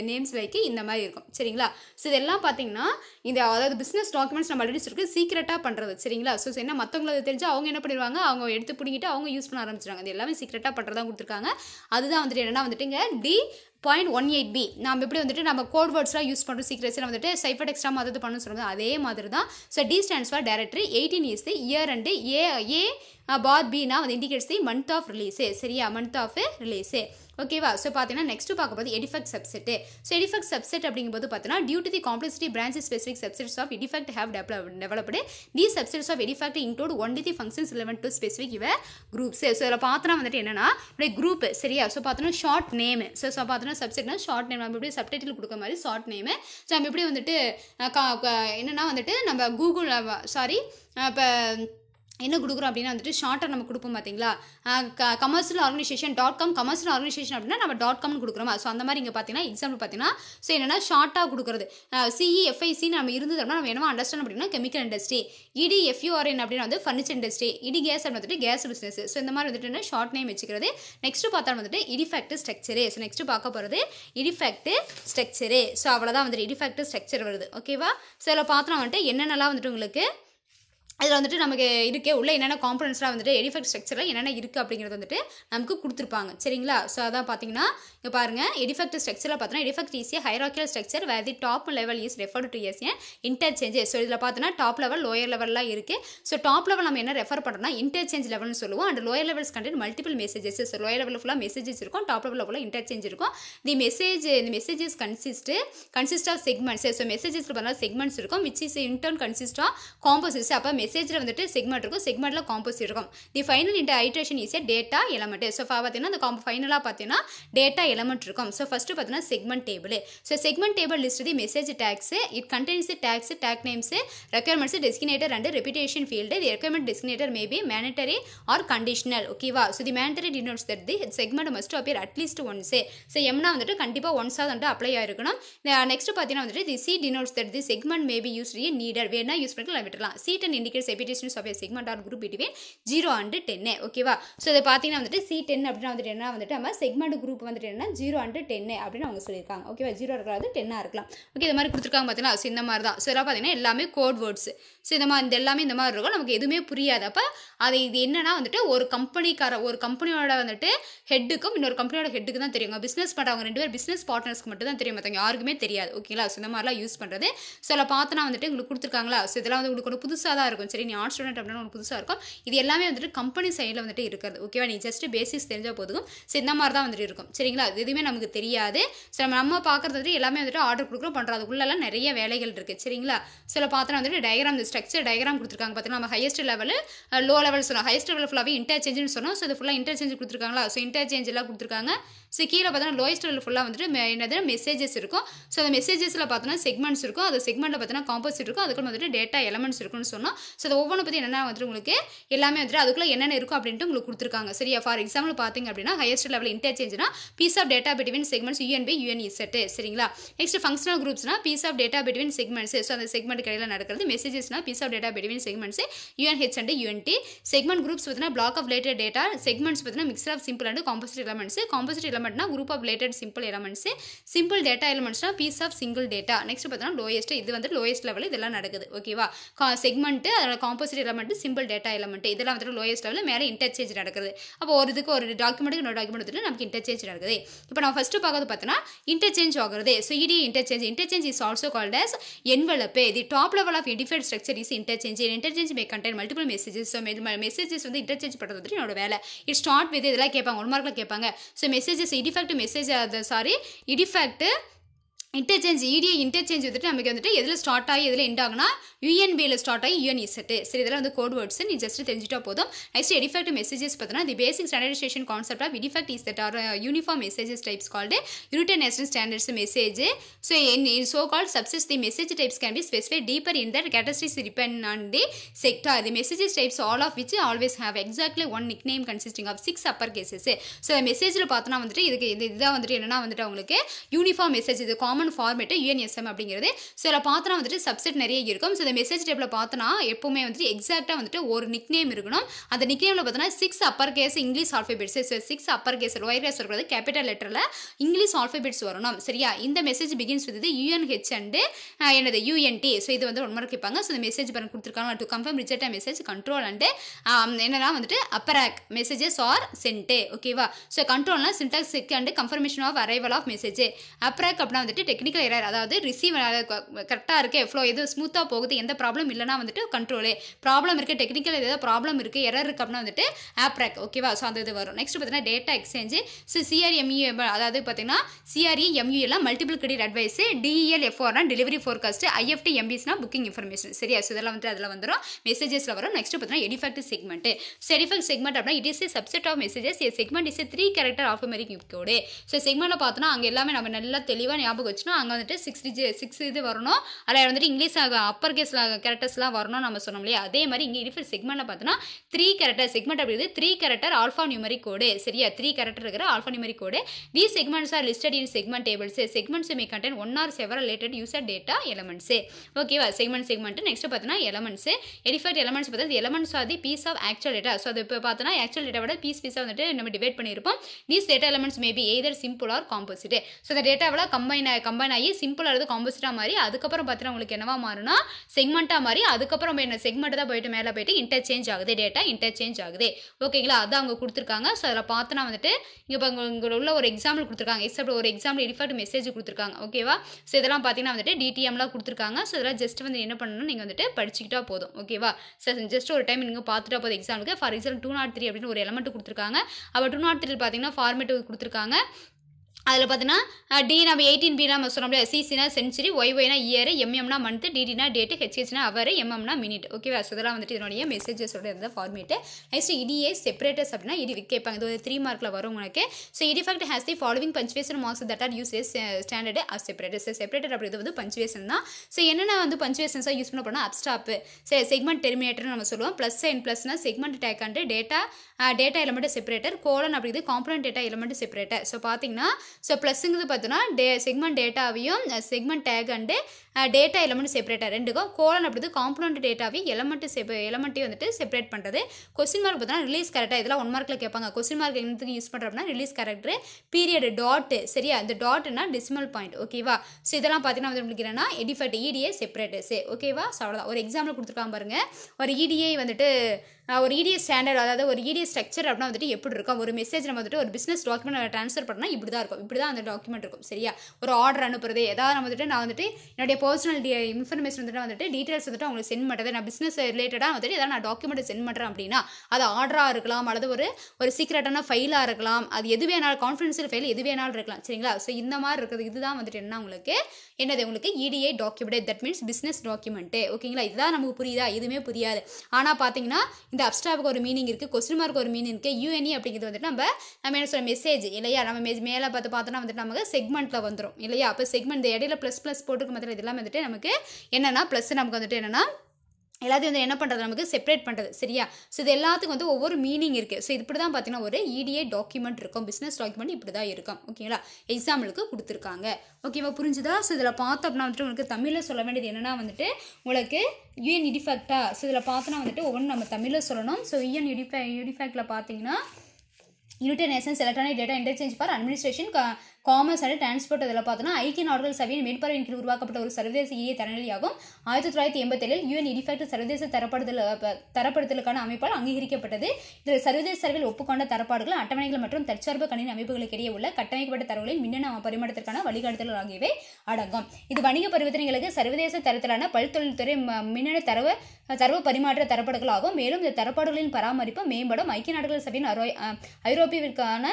நேம்ஸ் லைக் இந்த மாதிரி இருக்கும் சரிங்களா ஸோ இதெல்லாம் பார்த்தீங்கன்னா இந்த அதாவது பிஸ்னஸ் டாக்குமெண்ட்ஸ் நம்ம ஆல்ரெடி இருக்குது சீக்கிரட்டாக பண்ணுறது சரிங்களா ஸோ என்ன மற்றவங்களுக்கு தெரிஞ்சு அவங்க என்ன பண்ணிடுவாங்க அவங்க எடுத்து பிடிங்கிட்டு அவங்க யூஸ் பண்ண ஆரம்பிச்சிருவாங்க இது எல்லாமே சீக்கிரட்டாக பண்ணுறதா கொடுத்துருக்காங்க அதுதான் வந்துட்டு என்னென்னா வந்துட்டு இங்கே D point one eight B நம்ம எப்படி வந்துட்டு நம்ம கோட் வேர்ட்ஸ்லாம் யூஸ் பண்ணுறோம் சீக்ரெட்ஸில் வந்துட்டு சைஃபர் டெக்ஸ்டாக மாதிரி பண்ணணும்னு சொல்லுவோம் அதே மாதிரி தான் so D stands for directory eighteen years year and A A both பினா வந்து indicates the month of release சரியா மந்த் ஆஃப் ரிலீஸு ஓகேவா ஸோ பார்த்தீங்கன்னா நெக்ஸ்ட் பார்க்க போது EDIFACT subset so EDIFACT subset அப்படிங்கும்போது பார்த்தீங்கன்னா due to the complexity branch specific subsets of EDIFACT have develop developed the subsets of EDIFACT include only the functions relevant to specific இவ groups so இதில் பார்த்தோன்னா வந்துட்டு என்னன்னா group சரியா so பார்த்தோன்னா short name so so பார்த்தோன்னா சப்செட்னா short name நம்ம எப்படி சப்டைட்டில் கொடுக்க மாதிரி ஷார்ட் நேமு ஸோ நம்ம எப்படி வந்துட்டு என்னென்னா வந்துட்டு நம்ம கூகுள் சாரி இப்போ என்ன கொடுக்குறோம் அப்படின்னா வந்துட்டு ஷார்ட்டாக நம்ம கொடுப்போம் பார்த்தீங்களா commercial organisation dot com commercial organisation அப்படின்னா நம்ம டாட் காம்னு கொடுக்குறோம் ஸோ அந்த மாதிரி இங்கே பார்த்தீங்கன்னா எக்ஸாம்பிள் பார்த்தீங்கன்னா ஸோ என்னென்னா ஷார்ட்டாக கொடுக்குறது சிஇஎஃப்ஐசி e நம்ம இருந்தது அப்படின்னா நம்ம என்ன அண்டர்ஸ்டாண்ட் அப்படின்னா கெமிக்கல் இண்டஸ்ட்ரி இடி எஃப்யூஆர்என் அப்படின்னா வந்து ஃபர்னிச்சர் இண்டஸ்ட்ரி இடி கேஸ் அப்படின்னு வந்துட்டு கேஸ் பிஸ்னஸ் ஸோ இந்த மாதிரி வந்துட்டு என்ன ஷார்ட் நேம் வச்சுக்கிறது நெக்ஸ்ட் பார்த்தா வந்துட்டு இடிஃபேக்ட் ஸ்ட்ரக்சரு ஸோ நெக்ஸ்ட் பார்க்க போகிறது இடிஃபேக்ட் e ஸ்ட்ரக்சரு ஸோ அவ்வளோதான் வந்துட்டு இடிஃபேக்ட் e ஸ்ட்ரக்சர் வருது ஓகேவா ஸோ இதில் பார்த்தோம்னா வந்துட்டு என்னென்னலாம் வந்துட்டு உங்களுக்கு அதில் வந்துட்டு நமக்கு இருக்கே உள்ள என்னென்ன காம்பனன்ஸ்லாம் வந்துட்டு எடிஃபெக்ட் ஸ்ட்ரக்சரில் என்னென்ன இருக்குது அப்படிங்கிறது வந்துட்டு நமக்கு கொடுத்துருப்பாங்க சரிங்களா ஸோ அதான் பார்த்தீங்கன்னா இங்கே பாருங்கள் எடிஃபெக்ட் ஸ்ட்ரக்சரில் பார்த்தோன்னா எடிஃபெக்ட் ஈஸியாக hierarchical structure where the top level is refer to as an interchanges so இதில் பார்த்தோன்னா டாப் லெவல் லோயர் லெவல்லாம் இருக்குது ஸோ டாப் லெவல் நம்ம என்ன ரெஃபர் பண்ணுறோம்னா இன்டர்சேஞ்ச் லெவல்னு சொல்லுவோம் and lower levels content multiple messages so lower லெவலில் ஃபுல்லாக மெசேஜஸ் இருக்கும் டாப் லெவலில் ஃபுல்லாக இன்டர்சேஞ்ச் இருக்கும் தி மெசேஜ் இந்த messages consist consist of segments so மெசேஜஸில் பார்த்தா செக்மெண்ட்ஸ் இருக்கும் which is in turn consist of composites அப்போ மெசேஜில் வந்துட்டு செக்மெண்ட் இருக்கும் செக்மெண்ட்டில் காம்போஸ் இருக்கும் the final iteration is a data element so பார்த்தீங்கன்னா அந்த காம்போ ஃபைனலாக பார்த்தீங்கன்னா டேட்டா element இருக்கும் ஸோ ஃபஸ்ட்டு பார்த்தீங்கன்னா segment table so segment table list the message tags it contains tags tag names requirements designator and repetition field the requirement designator maybe be or conditional ஓகேவா so the mandatory denotes that the segment must appear at least once so எம்னா வந்துட்டு கண்டிப்பாக ஒன்ஸாக வந்துட்டு apply ஆயிருக்கணும் next பார்த்தீங்கன்னா வந்துட்டு the C denotes that the segment maybe use a needed வேணா யூஸ் பண்ணி விட்டுலாம் seat and indicate repetitions of segment or group between zero and டென்னு ஓகேவா ஸோ இதை பார்த்தீங்கன்னா வந்துட்டு சி டென் அப்படின்னா வந்துட்டு என்ன வந்துட்டு நம்ம செக்மெண்ட் குரூப் வந்துட்டு என்ன கொடுத்துருக்காங்கன்னா ஜீரோ அண்டு டென்னு அப்படின்னு அவங்க சொல்லியிருக்காங்க ஓகேவா ஜீரோ இருக்கிறது டென்னாக இருக்கலாம் ஓகே இது மாதிரி கொடுத்துருக்காங்க பார்த்தீங்கன்னா ஸோ இந்த மாதிரி தான் ஸோ இதெல்லாம் பார்த்தீங்கன்னா எல்லாமே கோட் வேர்ட்ஸ் ஸோ இந்த மாதிரி இந்த எல்லாமே இந்த மாதிரி இருக்கும் நமக்கு எதுவுமே புரியாது அப்போ அது இது என்னன்னா வந்துட்டு ஒரு கம்பெனிக்கார ஒரு கம்பெனியோட வந்துட்டு ஹெட்டுக்கும் இன்னொரு கம்பெனியோட ஹெட்டுக்கு தான் தெரியும் பிஸ்னஸ் பண்ணுறவங்க ரெண்டு பேர் பிஸ்னஸ் பார்ட்னர்ஸ்க்கு மட்டும் தான் தெரியும் மற்றவங்க யாருக்குமே தெரியாது ஓகேங்களா ஸோ இந்த மாதிரிலாம் யூஸ் பண்ணுறது ஸோ அதில் பார்த்தோன்னா வந்துட்டு உங்களுக்கு கொடுத்துருக்காங்களா ஸோ இதெல்லாம் வந்து உங்களுக்கு ஒன்று புதுசாக தான் இருக்கும் சரி நீ ஆர்ட் ஸ்டூடெண்ட் அப்படின்னு ஒன்று புதுசாக இருக்கும் இது எல்லாமே வந்துட்டு கம்பெனி சைடில் வந்துட்டு இருக்கிறது ஓகேவா நீ ஜஸ்ட் பேசிஸ் தெரிஞ்சால் போதும் ஸோ இந்த மாதிரி தான் வந்துட்டு இருக்கும் சரிங்களா அது எதுவுமே நமக்கு தெரியாது ஸோ நம்ம நம்ம பார்க்குறது வந்துட்டு எல்லாமே வந்துட்டு ஆர்டர் கொடுக்குறோம் பண்ணுறோம் அதுக்குள்ளெல்லாம் நிறைய வேலைகள் இருக்குது சரிங்களா சில பார்த்தா வந்துட்டு டயக்ராம் இந்த ஸ்ட்ரக்சர் டயக்ராம் கொடுத்துருக்காங்க பார்த்தீங்கன்னா நம்ம ஹையஸ்ட் லெவல் லோ லெவல் சொன்னோம் ஹையஸ்ட் லெவல் ஃபுல்லாகவே இன்டர்ச்சேஞ்சுன்னு சொன்னோம் ஸோ இது ஃபுல்லாக இன்டர்ச்சேஞ்ச் கொடுத்துருக்காங்களா ஸோ இன்டர்ச்சேஞ்ச் கொடுத்துருக்காங்க ஸோ கீழே பார்த்தோன்னா லோயஸ்ட் லெவல் ஃபுல்லாக வந்துட்டு என்னது மெசேஜஸ் இருக்கும் ஸோ அந்த மெசேஜஸில் பார்த்தோன்னா செக்மெண்ட்ஸ் இருக்கும் அந்த செக்மெண்ட்டில் பார்த்தோன்னா காம்போசிட் இருக்கும் அதுக்குள்ள வந்துட்டு டேட்டா எலமெண்ட்ஸ் இருக்கும்னு சொன்னால் ஸோ அது ஒவ்வொன்று பற்றி என்னென்ன வந்துட்டு உங்களுக்கு எல்லாமே வந்துட்டு அதுக்குள்ளே என்னென்ன இருக்கும் அப்படின்ட்டு உங்களுக்கு கொடுத்துருக்காங்க சரியா ஃபார் எக்ஸாம்பிள் பார்த்தீங்க அப்படின்னா ஹையஸ்ட் லெவல் இன்டர்ச்சேஞ்ச்னா piece of data between segments UNB UNZ சரிங்களா நெக்ஸ்ட் ஃபங்க்ஷனல் குரூப்ஸ்னா piece of data between segments so அந்த செக்மெண்ட் கடையில் நடக்கிறது மெசேஜஸ்னா piece of data between segments UNH and UNT segment groups பார்த்தீங்கன்னா block of related data segments பார்த்தீங்கன்னா mixture of simple and composite elements composite element எலமெண்ட்னா group of related simple elements simple data எலமெண்ட்ஸ்னா piece of single data next பார்த்தோம்னா lowest இது வந்து lowest லெவலில் இதெல்லாம் நடக்குது ஓகேவா கா செக்மெண்ட்டு அதோட composite element simple data element இதெல்லாம் வந்துட்டு லோயஸ்ட் லெவலில் மேலே இன்டர்ச்சேஞ்ச் நடக்குது அப்போ ஒரு இதுக்கு ஒரு டாக்குமெண்ட்டுக்கு இன்னொரு டாக்குமெண்ட் வந்துட்டு நமக்கு இன்டர்ச்சேஞ்ச் நடக்குது இப்போ நான் ஃபஸ்ட்டு பார்க்கறது பார்த்தோன்னா இன்டர்சேஞ்ச் ஆகுறது so EDI interchange interchange is also called as என்வலப்பே இது top level of EDIFACT structure is interchange interchange may contain multiple messages so messages வந்து இன்டர்ச்சேஞ்ச் பண்ணுறது வந்துட்டு என்னோட வேலை இட் ஸ்டார்ட் வித் இதெல்லாம் கேட்பாங்க ஒன் மார்க்கில் கேட்பாங்க ஸோ மெசேஜஸ் இடிஃபேக்ட் மெசேஜ் ஆகுது sorry EDIFACT interchange EDI interchange வந்துட்டு நமக்கு வந்துட்டு எதில் ஸ்டார்ட் ஆகி எதில் எண்ட் ஆகுனா யூஎன்பியில் ஸ்டார்ட் ஆகி யூஎன்இசெட்டு சரி இதெல்லாம் வந்து கோட் வேர்ட்ஸ் நீ ஜஸ்ட் தெரிஞ்சிட்டா போதும் நெக்ஸ்ட் எடிஃபெக்ட் மெசேஜஸ் பார்த்தீங்கன்னா the basic standardisation concept of EDIFACT is that are uniform messages types called United national standards message so in so called subsets the message types can be specify deeper in that categories depend on the sector the messages types all of which always have exactly one nick name consisting of six upper cases so மெசேஜில் பார்த்தோன்னா வந்துட்டு இதுக்கு இது இதாக வந்துட்டு என்னன்னா வந்துட்டு அவங்களுக்கு யூனிஃபார்ம் மெசேஜ் இது காமன் காமன் ஃபார்மேட்டு யூஎன்எஸ்எம் அப்படிங்கிறது இதில் பார்த்தனா வந்துட்டு சப்செட் நிறைய இருக்கும் ஸோ இந்த மெசேஜ் டைப்பில் பார்த்தனா எப்பவுமே வந்துட்டு எக்ஸாக்டாக வந்துட்டு ஒரு நிக் நேம் இருக்கணும் அந்த நிக் நேமில் பார்த்தோன்னா six upper case English so six upper case ஒயர் கேஸ் இருக்கிறது கேபிட்டல் லெட்டரில் இங்கிலீஷ் ஆல்ஃபேபிட்ஸ் வரணும் சரியா இந்த message begins with UNH and என்னது யூஎன்டி ஸோ இது வந்து ஒன் மார்க் கேட்பாங்க ஸோ இந்த மெசேஜ் பண்ணி கொடுத்துருக்காங்க to confirm reject message control and என்னன்னா வந்துட்டு அப்பராக் மெசேஜஸ் ஆர் சென்ட்டு ஓகேவா ஸோ கண்ட்ரோல்னா syntax check and confirmation of arrival of message APERAK அப்படின்னா வந்துட்டு டெக்னிக்கல் எரர் அதாவது ரிசீவ் கரெக்டாக இருக்குது எவ்வளோ எது ஸ்மூத்தாக போகுது எந்த ப்ராப்ளம் இல்லைனா வந்துட்டு கண்ட்ரோலு ப்ராப்ளம் இருக்குது டெக்னிக்கல் எதாவது ப்ராப்ளம் இருக்குது எரர் இருக்குது அப்படின்னா வந்துட்டு ஆப் ரேக் ஓகேவா ஸோ அந்த இது வரும் நெக்ஸ்ட் பார்த்தீங்கன்னா டேட்டா எக்ஸ்சேஞ்சு ஸோ சிஆர்எம்யூ அதாவது பார்த்தீங்கன்னா சிஆர்இ எம்யூ e எல்லாம் மல்டிபிள் கிரெடிட் அட்வைஸ் டிஇஎல் எஃப்ஆர்னா டெலிவரி ஃபோர்காஸ்ட் ஐஎஃப்டி எம்பிஸ்னா புக்கிங் இன்ஃபர்மேஷன் சரியா ஸோ இதெல்லாம் வந்துட்டு அதில் வந்துடும் மெசேஜஸில் வரும் நெக்ஸ்ட் பார்த்தீங்கன்னா எடிஃபெக்ட் செக்மெண்ட் ஸோ செக்மெண்ட் அப்படின்னா it is subset of messages segment is three character of American code so செக்மெண்ட்டில் பார்த்தோன்னா அங்கே எல்லாமே நம்ம நல்லா தெளிவாக ஞாபகம் வச்சுனா அங்கே வந்துட்டு சிக்ஸ் டிஜி சிக்ஸ் இது வரணும் அதில் வந்துட்டு இங்கிலீஷ் அப்பர் கேஸில் கேரக்டர்ஸ்லாம் வரணும் நம்ம சொன்னோம் இல்லையா அதே மாதிரி இங்கே இருக்கிற செக்மெண்ட்டில் பார்த்தோன்னா த்ரீ கேரக்டர் செக்மெண்ட் அப்படிது three character alphanumeric code சரியா த்ரீ கேரக்டர் இருக்கிற alphanumeric code the segments are listed in segment tables segments may content one or several related user data elements ஓகேவா செக்மெண்ட் செக்மெண்ட் நெக்ஸ்ட் பார்த்தோன்னா elements EDIFACT elements பார்த்தா elements are the piece of actual data so அது இப்போ பார்த்தோன்னா actual data விட piece பீஸாக வந்துட்டு நம்ம டிவைட் பண்ணியிருப்போம் these data elements maybe either simple or composite so அந்த டேட்டாவில் கம்பைன் கம்பைன் ஆகி சிம்பிள் இருந்து காம்போசிட்டாக மாதிரி அதுக்கப்புறம் பார்த்தீங்கன்னா உங்களுக்கு என்னவா மாறும்னா செக்மெண்ட்டாக மாதிரி அதுக்கப்புறம் என்ன செக்மெண்ட் தான் போயிட்டு மேலே போயிட்டு இன்டர்சேஞ்ச் ஆகுது டேட்டா இன்டர்சேஞ்ச் ஆகுது ஓகேங்களா அதான் அவங்க கொடுத்துருக்காங்க ஸோ அதில் பார்த்து வந்துட்டு இங்கே இப்போ உங்களுக்கு உள்ள ஒரு எக்ஸாம்பிள் கொடுத்துருக்காங்க எக்ஸாம்பிள் ஒரு எக்ஸாம்பிள் டிஃபர்ட் மெசேஜ் கொடுத்துருக்காங்க ஓகேவா ஸோ இதெல்லாம் பார்த்தீங்கன்னா வந்துட்டு டிடிஎம்லாம் கொடுத்துருக்காங்க ஸோ இதெல்லாம் ஜஸ்ட் வந்து என்ன பண்ணணும் நீங்கள் வந்துட்டு படிச்சுக்கிட்டா போதும் ஓகேவா சார் ஜஸ்ட் ஒரு டைம் நீங்கள் பார்த்துட்டா போதும் எக்ஸாம்பிளுக்கு for example two not three அப்படின்னு ஒரு எலமெண்ட் கொடுத்துருக்காங்க அப்போ டூ நாட் த்ரீ பார்த்தீங்கன்னா ஃபார்மேட் கொடுத்துருக்காங்க அதில் பார்த்தீங்கன்னா டி நம்ம எயிட்டீன் பி நம்ம முடியாது சிசினா சென்ச்சுரி ஒய்ஒய்னா இயர் எம்எம்னா மந்த்து டிடினா டேட்டு ஹெச்ஹெச்னா அவர் எம்எம்னா மினிட் ஓகேவா ஸோ இதெல்லாம் வந்துட்டு இதனுடைய மெசேஜஸோட இருந்த ஃபார்மேட்டு நெக்ஸ்ட் இடியே செப்பரேட்டர்ஸ் அப்படின்னா இடி e கேட்பாங்க இது ஒரு த்ரீ மார்க்கில் வரும் உங்களுக்கு so EDIFACT has the following punctuation marks that are use as standard or separator separator அப்படிது வந்து பஞ்சுவேஷன் தான் ஸோ என்னென்ன வந்து பஞ்சுவேஷன்ஸாக யூஸ் பண்ண போனால் அப்ஸ்டாப்பு சரி செக்மெண்ட் டெர்மினேட்டர்னு நம்ம சொல்லுவோம் ப்ளஸ் அண்ட் ப்ளஸ்னா segment tag and data data element separator colon அப்படிங்கிறது component data element separator so பார்த்தீங்கன்னா ஸோ ப்ளஸ்ஸுங்கிறது பார்த்தோன்னா டே செக்மெண்ட் டேட்டாவையும் segment tag and data element செப்பரேட்டாக ரெண்டுக்கும் கோலன் அப்படி காம்பனண்ட் டேட்டாவே எலமெண்ட் செப் எலமெண்ட்டையும் வந்துட்டு செப்பரேட் பண்ணுறது கொஸ்டின் மார்க் பார்த்தீங்கன்னா ரிலீஸ் கரெக்டாக இதெல்லாம் ஒன் மார்க்கில் கேட்பாங்க கொஸ்டின் மார்க் என்னத்துக்கு யூஸ் பண்ணுறோம் அப்படின்னா ரிலீஸ் கரெக்டர் பீரியட் டாட்டு சரியா இந்த டாட்னா டிசிமல் பாயிண்ட் ஓகேவா ஸோ இதெல்லாம் பார்த்தீங்கன்னா வந்து நம்மளுக்கு என்னன்னா எடிஃபர்ட் இடிஏ செப்பரேட்டு செப்பரேட்டர்ஸு ஓகேவா ஸோ அவ்வளோதான் ஒரு எக்ஸாம்பிள் கொடுத்துருக்காங்க பாருங்கள் ஒரு இடிஏ வந்துட்டு ஒரு இடிஎஸ் ஸ்டாண்டர்ட் அதாவது ஒரு இடிஎஸ் ஸ்ட்ரக்சர் அப்படின்னா வந்துட்டு எப்படி இருக்கும் ஒரு மெசேஜ் நம்ம வந்துட்டு ஒரு பிஸ்னஸ் டாக்குமெண்ட் ட்ரான்ஸ்ஃபர் பண்ணால் இப்படி தான் இருக்கும் இப்படி தான் அந்த டாக்குமெண்ட் இருக்கும் சரியா ஒரு ஆர்டர் அனுப்புறது ஏதாவது நம்ம வந்துட்டு நான் வந்துட்டு என்னுடைய பர்சனல் இன்ஃபர்மேஷன் வந்துட்டு வந்துட்டு டீட்டெயில்ஸ் வந்துட்டு அவங்களுக்கு சென்ட் பண்ணுறது நான் பிஸ்னஸ் ரிலேட்டடாக வந்துட்டு ஏதாவது நான் டாக்குமெண்ட் சென்ட் பண்ணுறேன் அப்படின்னா அது ஆர்டராக இருக்கலாம் அல்லது ஒரு ஒரு சீக்ரெட்டான ஃபைலாக இருக்கலாம் அது எது வேணாலும் கான்ஃபிடென்ஷியல் ஃபைல் எது வேணாலும் இருக்கலாம் சரிங்களா ஸோ இந்த மாதிரி இருக்கிறது இதுதான் வந்துட்டு என்ன உங்களுக்கு என்னது உங்களுக்கு EDI document that means business document ஓகேங்களா இதுதான் நமக்கு புரியுதா எதுவுமே புரியாது ஆனால் பார்த்தீங்கன்னா இந்த அப்ஸ்டாவுக்கு ஒரு மீனிங் இருக்குது கொஸ்டின் மார்க் ஒரு மீனிங் இருக்குது யூஎன்இ e அப்படிங்கிறது வந்துட்டு நம்ம நம்ம என்ன சொல்ல மெசேஜ் இல்லையா நம்ம மேலே பார்த்து பார்த்தோன்னா வந்துட்டு நமக்கு செக்மெண்ட்டில் வந்துடும் இல்லையா அப்போ செக்மெண்ட் இந்த இடையில ப்ளஸ் ப்ளஸ் போட்டுக்கு மாதிரி இதெல்லாம் எல்லாமே வந்துட்டு நமக்கு என்னென்னா ப்ளஸ் நமக்கு வந்துட்டு என்னென்னா எல்லாத்தையும் வந்து என்ன பண்ணுறது நமக்கு செப்பரேட் பண்ணுறது சரியா ஸோ இது எல்லாத்துக்கும் வந்து ஒவ்வொரு மீனிங் இருக்குது ஸோ இப்படி தான் பார்த்தீங்கன்னா ஒரு இடிஏ e டாக்குமெண்ட் இருக்கும் பிஸ்னஸ் டாக்குமெண்ட் இப்படி தான் இருக்கும் ஓகேங்களா எக்ஸாம்பிளுக்கு கொடுத்துருக்காங்க ஓகேவா புரிஞ்சுதா ஸோ இதில் பார்த்தோம் அப்படின்னா வந்துட்டு உங்களுக்கு தமிழில் சொல்ல வேண்டியது என்னென்னா வந்துட்டு உங்களுக்கு யூஎன் e இடிஃபேக்டா ஸோ இதில் பார்த்தோன்னா வந்துட்டு ஒவ்வொன்றும் நம்ம தமிழில் சொல்லணும் ஸோ யூஎன் யூடிஃபே யூடிஃபேக்டில் பார்த்தீங்கன்னா United Nations electronic data interchange for administration commerce and transport இதில் பார்த்தோன்னா ஐக்கிய நாடுகள் சபையின் மேற்பார்வையின் கீழ் உருவாக்கப்பட்ட ஒரு சர்வதேச ஈய தரநிலையாகும் ஆயிரத்தி தொள்ளாயிரத்தி எண்பத்தேழில் யூஎன் இடிஃபேக்ட் சர்வதேச தரப்படுதல் தரப்படுத்தலுக்கான அமைப்பால் அங்கீகரிக்கப்பட்டது இதில் சர்வதேச சர்வில் ஒப்புக்கொண்ட தரப்பாடுகள் அட்டவணைகள் மற்றும் தற்சார்பு கணினி இடையே உள்ள கட்டமைக்கப்பட்ட தரவுகளின் மின்னணு பரிமாற்றத்திற்கான வழிகாட்டுதல் ஆகியவை அடங்கும் இது வணிக பரிவர்த்தனைகளுக்கு சர்வதேச தரத்திலான பல்தொழில்துறை மின்னணு தரவு தரவு பரிமாற்ற தரப்படுகள் மேலும் இந்த தரப்பாடுகளின் பராமரிப்பு மேம்படும் ஐக்கிய நாடுகள் சபையின் ஐரோப்பியவிற்கான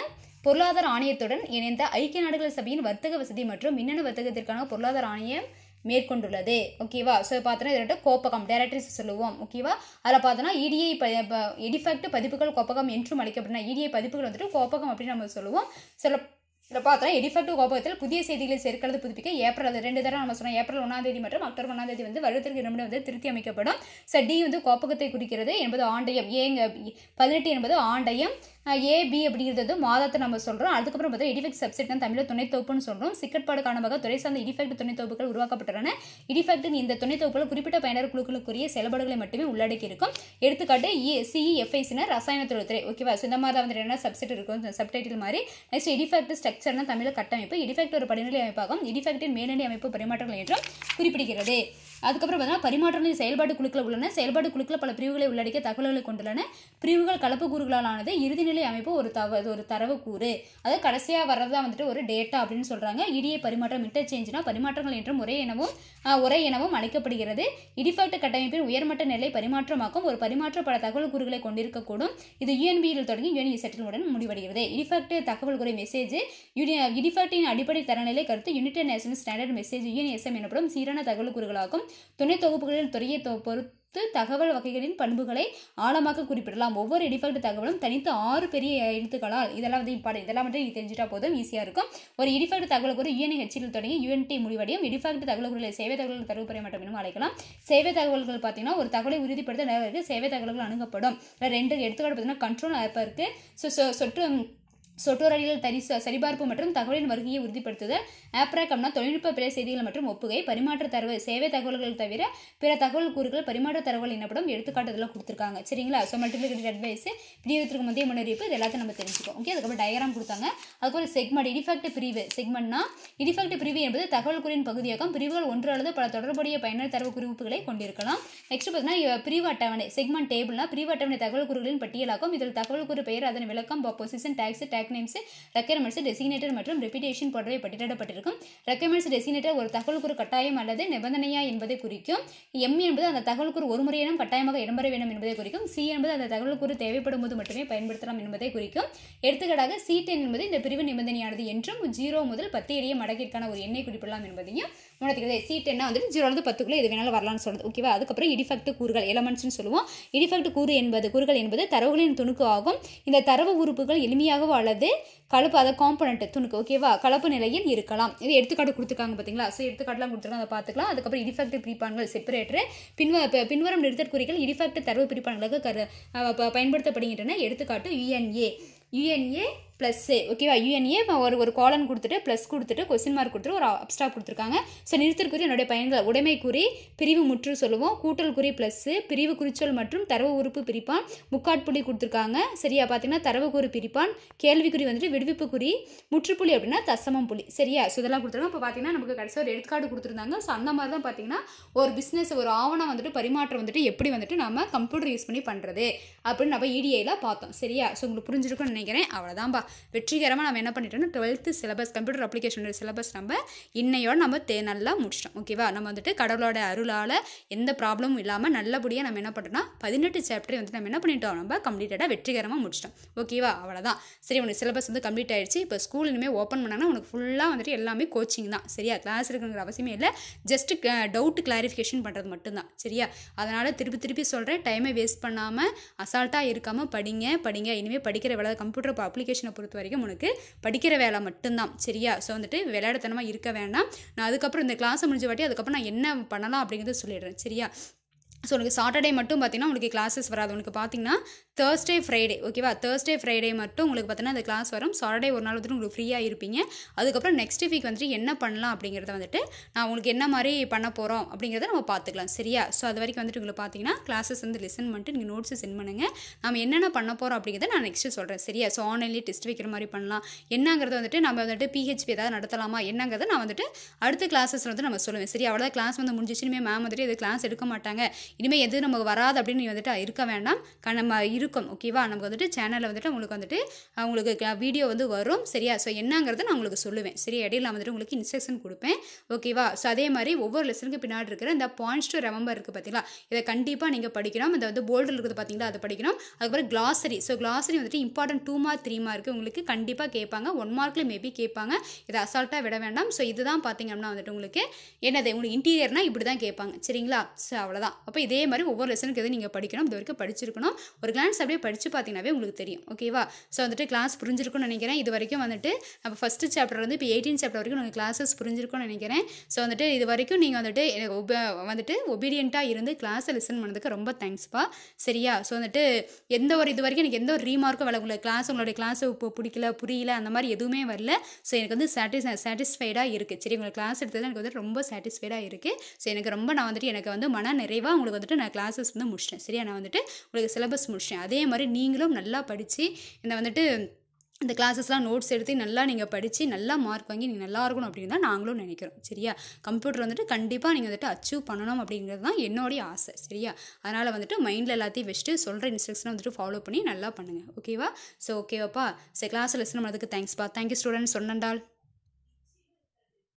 பொருளாதார ஆணையத்துடன் இணைந்த ஐக்கிய நாடுகள் சபையின் வர்த்தக வசதி மற்றும் மின்னணு வர்த்தகத்திற்கான பொருளாதார ஆணையம் மேற்கொண்டுள்ளது ஓகேவா ஸோ பார்த்தோன்னா இதோட கோப்பகம் டேரக்டரிஸ் சொல்லுவோம் ஓகேவா அதில் பார்த்தோன்னா இடிஐ e ப எடிஃபேக்ட் பதிப்புகள் கோப்பகம் என்றும் அழைக்கப்படுனா இடிஐ e பதிப்புகள் வந்துட்டு கோப்பகம் அப்படின்னு நம்ம சொல்லுவோம் சில இதில் பார்த்தோம் எடிஃபெக்டிவ் கோபத்தில் புதிய செய்திகளை சேர்க்கிறது புதுப்பிக்க ஏப்ரல் ரெண்டு தடவை நம்ம சொன்னோம் ஏப்ரல் ஒன்றாம் தேதி மற்றும் அக்டோபர் ஒன்றாம் தேதி வந்து வருடத்திற்கு இரண்டு வந்து திருத்தி அமைக்கப்படும் ச டி வந்து கோப்பகத்தை குறிக்கிறது என்பது ஆண்டயம் ஏங்க பதினெட்டு என்பது ஆண்டயம் ஏபி அப்படிங்கிறது மாதத்தை நம்ம சொல்கிறோம் அதுக்கப்புறம் பார்த்தா இடிஃபெக்ட் சப்செட் தான் தமிழில் துணை தொகுப்புன்னு சொல்கிறோம் சிக்கட்பாடு காரணமாக துறை சார்ந்த இடிஃபெக்ட் துணை தொகுப்புகள் உருவாக்கப்பட்டுள்ளன இடிஃபெக்ட் இந்த துணை தொகுப்புகள் குறிப்பிட்ட பயனர் குழுக்களுக்குரிய செயல்பாடுகளை மட்டுமே உள்ளடக்கி இருக்கும் எடுத்துக்காட்டு சிஇஎஃப்ஐசினா e, e, ரசாயன தொழில்துறை ஓகேவா ஸோ இந்த மாதிரி தான் என்ன சப்செட் இருக்கும் சப்டைட்டில் மாதிரி நெக்ஸ்ட் இடிஃபெக்ட் ஸ்ட்ரக்சர்னா தமிழில் கட்டமைப்பு இடிஃபெக்ட் ஒரு படிநிலை அமைப்பாகும் இடிஃபெக்டின் மேல்நிலை அமைப்பு பரிமாற்றங்கள் என்றும் குறிப்பிடுகிறது அதுக்கப்புறம் பார்த்தீங்கன்னா பரிமாற்ற செயல்பாடு குழுக்கள் உள்ளன செயல்பாடு குழுக்கள் பல பிரிவுகளை உள்ளடக்கிய தகவல்களை கொண்டுள்ளன பிரிவுகள் கலப்பு ஆனது இறுதிநிலை அமைப்பு ஒரு தவ ஒரு தரவு கூறு அதாவது கடைசியாக வர்றதா வந்துட்டு ஒரு டேட்டா அப்படின்னு சொல்கிறாங்க இடியை e பரிமாற்றம் இன்டர்ச்சேஞ்ச்னா பரிமாற்றங்கள் என்றும் ஒரே எனவும் ஒரே எனவும் அழைக்கப்படுகிறது இடிஃபாக்ட் e கட்டமைப்பின் உயர்மட்ட நிலை பரிமாற்றமாக்கும் ஒரு பரிமாற்ற பல தகவல் கூறுகளை கொண்டிருக்கக்கூடும் இது யூஎன்பியில் e தொடங்கி யூஎன்இ செட்டிலுடன் முடிவடைகிறது இடிஃபாக்ட் தகவல் குறை மெசேஜ் இடிஃபாக்டின் அடிப்படை தரநிலை கருத்து United Nation standard message UNSM எனப்படும் சீரான தகவல் கூறுகளாகும் துணை தொகுப்புகளில் துறையை பொறுத்து பொறுத்து தகவல் வகைகளின் பண்புகளை ஆழமாக குறிப்பிடலாம் ஒவ்வொரு டிஃபால்ட் தகவலும் தனித்து ஆறு பெரிய எழுத்துக்களால் இதெல்லாம் வந்து இம்பார்ட்டன் இதெல்லாம் வந்து தெரிஞ்சுட்டா போதும் ஈஸியாக இருக்கும் ஒரு இடிஃபால்ட் தகவல் கூட யூஎன்ஹெச்சில் தொடங்கி யூஎன்டி முடிவடையும் இடிஃபால்ட் தகவல்களில் சேவை தகவல்கள் தரவுப்புறை மட்டும் அழைக்கலாம் சேவை தகவல்கள் பார்த்தீங்கன்னா ஒரு தகவலை உறுதிப்படுத்த சேவை தகவல்கள் அணுகப்படும் ரெண்டு எடுத்துக்காட்டு பார்த்தீங்கன்னா கண்ட்ரோல் ஆப்பாக இருக்குது ஸோ சொற்று சொட்டோரடிகள் தனி சரிபார்ப்பு மற்றும் தகவலின் வருகையை உறுதிப்படுத்துதல் ஆப்ராகம்னா தொழில்நுட்ப பிற செய்திகள் மற்றும் ஒப்புகை பரிமாற்ற தரவு சேவை தகவல்கள் தவிர பிற தகவல் கூறுகள் பரிமாற்ற தரவுகள் எனப்படும் இதெல்லாம் கொடுத்துருக்காங்க சரிங்களா ஸோ மல்டிபிளிகேட் அட்வைஸ் பிரியத்திற்கு முந்தைய முன்னறிவிப்பு இது எல்லாத்தையும் நம்ம தெரிஞ்சுக்கோம் ஓகே அதுக்கப்புறம் டயக்ராம் கொடுத்தாங்க அதுக்கப்புறம் செக்மெண்ட் இடிஃபெக்ட் பிரிவு செக்மெண்ட்னா இடிஃபெக்ட் பிரிவு என்பது தகவல் கூறின் பகுதியாகும் பிரிவுகள் ஒன்று அல்லது பல தொடர்புடைய பயனர் தரவு குறிப்புகளை கொண்டிருக்கலாம் நெக்ஸ்ட் பார்த்தீங்கன்னா பிரிவு அட்டவணை செக்மெண்ட் டேபிள்னா பிரிவு அட்டவணை தகவல் குறுகளின் பட்டியலாகும் இதில் தகவல் குறு பெயர் அதன் விளக்கம் position tags tag product names requirements designator மற்றும் ரெபிடேஷன் போன்றவை பட்டியலிடப்பட்டிருக்கும் ரெக்யர்மெண்ட்ஸ் டெசிக்னேட்டர் ஒரு தகவல் கூறு கட்டாயம் அல்லது நிபந்தனையா என்பதை குறிக்கும் எம் என்பது அந்த தகவல் கூறு ஒரு முறையிடம் கட்டாயமாக இடம்பெற வேண்டும் என்பதை குறிக்கும் சி என்பது அந்த தகவல் கூறு தேவைப்படும் போது மட்டுமே பயன்படுத்தலாம் என்பதை குறிக்கும் எடுத்துக்காட்டாக சி டென் என்பது இந்த பிரிவு நிபந்தனையானது என்றும் ஜீரோ முதல் பத்து இடையே மடக்கிற்கான ஒரு எண்ணை குறிப்பிடலாம் என்பதையும் நுழைக்கிறது சீட் என்ன வந்துட்டு ஜீரோலேருந்து பத்துக்குள்ளே எது வேணாலும் வரலாம்னு சொல்கிறது ஓகேவா அதுக்கப்புறம் இடிஃபெக்ட் கூறுகள் எலமெண்ட்ஸ்னு சொல்லுவோம் இடிஃபெக்ட் கூறு என்பது கூறுகள் என்பது தரவுகளின் துணுக்கு ஆகும் இந்த தரவு உறுப்புகள் எளிமையாகவோ அல்லது கலப்பு அதை காம்பனண்ட் துணுக்கு ஓகேவா கலப்பு நிலையில் இருக்கலாம் இது எடுத்துக்காட்டு கொடுத்துருக்காங்க பார்த்தீங்களா ஸோ எடுத்துக்காட்டுலாம் கொடுத்துருக்காங்க அதை பார்த்துக்கலாம் அதுக்கப்புறம் இடிஃபெக்ட் பிரிப்பான்கள் செப்பரேட்டர் பின்வ பின்வரும் குறிகள் இடிஃபெக்ட் தரவு பிரிப்பான்களுக்கு கரு பயன்படுத்தப்படுகின்றன எடுத்துக்காட்டு யுஎன்ஏ யுஎன்ஏ ப்ளஸ்ஸே ஓகேவா யூஎன்ஏ ஒரு ஒரு காலன் கொடுத்துட்டு ப்ளஸ் கொடுத்துட்டு கொஸ்டின் மார்க் கொடுத்துட்டு ஒரு அப்ஸ்டா கொடுத்துருக்காங்க ஸோ நிறுத்திற்குரிய என்னுடைய பயன்கள் உடைமை குறி பிரிவு முற்று சொல்லுவோம் கூட்டல் குறி ப்ளஸ்ஸு பிரிவு குறிச்சொல் மற்றும் தரவு உறுப்பு பிரிப்பான் முக்காட்புள்ளி கொடுத்துருக்காங்க சரியா பார்த்தீங்கன்னா தரவு குறி பிரிப்பான் கேள்விக்குறி வந்துட்டு விடுவிப்பு குறி முற்றுப்புள்ளி அப்படின்னா தசமம் புள்ளி சரியா ஸோ இதெல்லாம் கொடுத்துருக்காங்க இப்போ பார்த்தீங்கன்னா நமக்கு கடைசியாக ஒரு எடுத்துக்காடு கொடுத்துருந்தாங்க ஸோ அந்த மாதிரி தான் பார்த்தீங்கன்னா ஒரு பிஸ்னஸ் ஒரு ஆவணம் வந்துட்டு பரிமாற்றம் வந்துட்டு எப்படி வந்துட்டு நம்ம கம்ப்யூட்டர் யூஸ் பண்ணி பண்ணுறது அப்படின்னு நம்ம இடிஐயில் e பார்த்தோம் சரியா ஸோ உங்களுக்கு புரிஞ்சிருக்கும்னு நினைக்கிறேன் அவ்வளோதான்ப்பா வெற்றிகரமாக நம்ம என்ன பண்ணிட்டோம்னா டுவெல்த்து சிலபஸ் கம்ப்யூட்டர் அப்ளிகேஷனோட சிலபஸ் நம்ம இன்னையோட நம்ம தே நல்லா முடிச்சிட்டோம் ஓகேவா நம்ம வந்துட்டு கடவுளோட அருளால் எந்த ப்ராப்ளமும் இல்லாமல் நல்லபடியாக நம்ம என்ன பண்ணோம்னா பதினெட்டு சாப்டர் வந்துட்டு நம்ம என்ன பண்ணிட்டோம் நம்ம கம்ப்ளீட்டடாக வெற்றிகரமாக முடிச்சிட்டோம் ஓகேவா அவ்வளோதான் சரி உனக்கு சிலபஸ் வந்து கம்ப்ளீட் ஆயிடுச்சு இப்போ ஸ்கூல் இனிமேல் ஓப்பன் பண்ணாங்கன்னா உனக்கு ஃபுல்லாக வந்துட்டு எல்லாமே கோச்சிங் தான் சரியா கிளாஸ் இருக்குங்கிற அவசியமே இல்லை ஜஸ்ட்டு டவுட் கிளாரிஃபிகேஷன் பண்ணுறது மட்டும்தான் சரியா அதனால் திருப்பி திருப்பி சொல்கிறேன் டைமை வேஸ்ட் பண்ணாமல் அசால்ட்டாக இருக்காமல் படிங்க படிங்க இனிமேல் படிக்கிற வேலை கம்ப்யூட்டர் அப்ளிகேஷனை விஷயங்களை பொறுத்த வரைக்கும் உனக்கு படிக்கிற வேலை மட்டும்தான் சரியா ஸோ வந்துட்டு விளையாடத்தனமாக இருக்க வேணாம் நான் அதுக்கப்புறம் இந்த கிளாஸை முடிஞ்ச வாட்டி அதுக்கப்புறம் நான் என்ன பண்ணலாம் அப்படிங்கிறத சொல்லிடுறேன் சரியா ஸோ உனக்கு சாட்டர்டே மட்டும் பார்த்தீங்கன்னா உங்களுக்கு கிளாஸஸ் வராது உனக்கு பார்த்தீங்கன்னா தேர்ஸ்டே ஃப்ரைடே ஓகேவா தேர்ஸ்டே ஃப்ரைடே மட்டும் உங்களுக்கு பார்த்தீங்கன்னா அந்த கிளாஸ் வரும் சாட்டர்டே ஒரு நாள் வந்துட்டு உங்களுக்கு ஃப்ரீயாக இருப்பீங்க அதுக்கப்புறம் நெக்ஸ்ட் வீக் வந்துட்டு என்ன பண்ணலாம் அப்படிங்கிறத வந்துட்டு நான் உங்களுக்கு என்ன மாதிரி பண்ண போகிறோம் அப்படிங்கிறத நம்ம பார்த்துக்கலாம் சரியா ஸோ அது வரைக்கும் வந்துட்டு உங்களுக்கு பார்த்தீங்கன்னா கிளாஸஸ் வந்து லிசன் பண்ணிட்டு நீங்கள் நோட்ஸை சென்ட் பண்ணுங்கள் நம்ம என்னென்ன பண்ண போகிறோம் அப்படிங்கிறத நான் நெக்ஸ்ட்டு சொல்கிறேன் சரியா ஸோ ஆன்லைன்லேயே டெஸ்ட் வைக்கிற மாதிரி பண்ணலாம் என்னங்கிறத வந்துட்டு நம்ம வந்துட்டு பிஹெச்பி ஏதாவது நடத்தலாமா என்னங்கிறத நான் வந்துட்டு அடுத்த கிளாஸஸ் வந்து நம்ம சொல்லுவேன் சரி அவ்வளோதான் கிளாஸ் வந்து முடிஞ்சிச்சுன்னு மேம் வந்துட்டு இது கிளாஸ் எடுக்க மாட்டாங்க இனிமேல் எது நமக்கு வராது அப்படின்னு நீ வந்துட்டு இருக்க வேண்டாம் க நம்ம இருக்கும் ஓகேவா நமக்கு வந்துட்டு சேனலில் வந்துட்டு உங்களுக்கு வந்துட்டு உங்களுக்கு வீடியோ வந்து வரும் சரியா ஸோ என்னங்கிறத நான் உங்களுக்கு சொல்லுவேன் சரி இடையில நான் வந்துட்டு உங்களுக்கு இன்ஸ்ட்ரக்ஷன் கொடுப்பேன் ஓகேவா ஸோ அதே மாதிரி ஒவ்வொரு லெசனுக்கு பின்னாடி இருக்கிற இந்த பாயிண்ட்ஸ் டு ரெமம்பர் இருக்குது பார்த்தீங்களா இதை கண்டிப்பாக நீங்கள் படிக்கணும் இந்த வந்து போல்டில் இருக்குது பார்த்தீங்களா அதை படிக்கணும் அதுக்கப்புறம் கிளாசரி ஸோ கிளாசரி வந்துட்டு important two mark three mark உங்களுக்கு கண்டிப்பாக கேட்பாங்க ஒன் மார்க்கில் மேபி கேட்பாங்க இதை அசால்ட்டாக விட வேண்டாம் ஸோ இதுதான் பார்த்தீங்க அப்படின்னா வந்துட்டு உங்களுக்கு என்னது உங்களுக்கு இன்டீரியர்னால் இப்படி தான் கேட்பாங்க சரிங்களா ஸோ அவ்வளோதான் அப்போ இதே மாதிரி ஒவ்வொரு லெசனுக்கு எதுவும் நீங்கள் படிக்கணும் இது வரைக்கும் படிச்சிருக்கணும் ஒரு கிளான்ஸ் அப்படியே படித்து பார்த்தீங்கன்னாவே உங்களுக்கு தெரியும் ஓகேவா ஸோ வந்துட்டு கிளாஸ் புரிஞ்சிருக்கும்னு நினைக்கிறேன் இது வரைக்கும் வந்துட்டு நம்ம ஃபஸ்ட்டு வந்து இப்போ எயிட்டீன் சாப்டர் வரைக்கும் உங்களுக்கு கிளாஸஸ் புரிஞ்சிருக்கும்னு நினைக்கிறேன் ஸோ வந்துட்டு இது வரைக்கும் நீங்கள் வந்துட்டு ஒப வந்துட்டு ஒபீடியண்ட்டாக இருந்து கிளாஸை லெசன் பண்ணதுக்கு ரொம்ப தேங்க்ஸ்ப்பா சரியா ஸோ வந்துட்டு எந்த ஒரு இது வரைக்கும் எனக்கு எந்த ஒரு ரீமார்க்கும் வரல உங்களுக்கு கிளாஸ் உங்களுடைய கிளாஸை இப்போ பிடிக்கல புரியல அந்த மாதிரி எதுவுமே வரல ஸோ எனக்கு வந்து சாட்டிஸ் சாட்டிஸ்ஃபைடாக இருக்குது சரி உங்களுக்கு கிளாஸ் எடுத்தது எனக்கு வந்து ரொம்ப சாட்டிஸ்ஃபைடாக இருக்குது ஸோ எனக்கு ரொம்ப நான் வந்துட்டு எனக்கு வந்து மன நிறைவாக உங்களுக்கு உங்களுக்கு வந்துட்டு நான் கிளாஸஸ் வந்து முடிச்சிட்டேன் சரியா நான் வந்துட்டு உங்களுக்கு சிலபஸ் முடிச்சிட்டேன் அதே மாதிரி நீங்களும் நல்லா படித்து இந்த வந்துட்டு இந்த கிளாஸஸ்லாம் நோட்ஸ் எடுத்து நல்லா நீங்கள் படித்து நல்லா மார்க் வாங்கி நீங்கள் நல்லா இருக்கணும் அப்படின்னு தான் நாங்களும் நினைக்கிறோம் சரியா கம்ப்யூட்டர் வந்துட்டு கண்டிப்பாக நீங்கள் வந்துட்டு அச்சீவ் பண்ணணும் அப்படிங்கிறது தான் என்னுடைய ஆசை சரியா அதனால் வந்துட்டு மைண்டில் எல்லாத்தையும் வச்சுட்டு சொல்கிற இன்ஸ்ட்ரக்ஷனை வந்துட்டு ஃபாலோ பண்ணி நல்லா பண்ணுங்கள் ஓகேவா ஸோ ஓகேவாப்பா சரி கிளாஸில் லெசன் அதுக்கு தேங்க்ஸ்ப்பா தேங்க்யூ ஸ்டூடெண்ட்ஸ் சொன்னண்டால்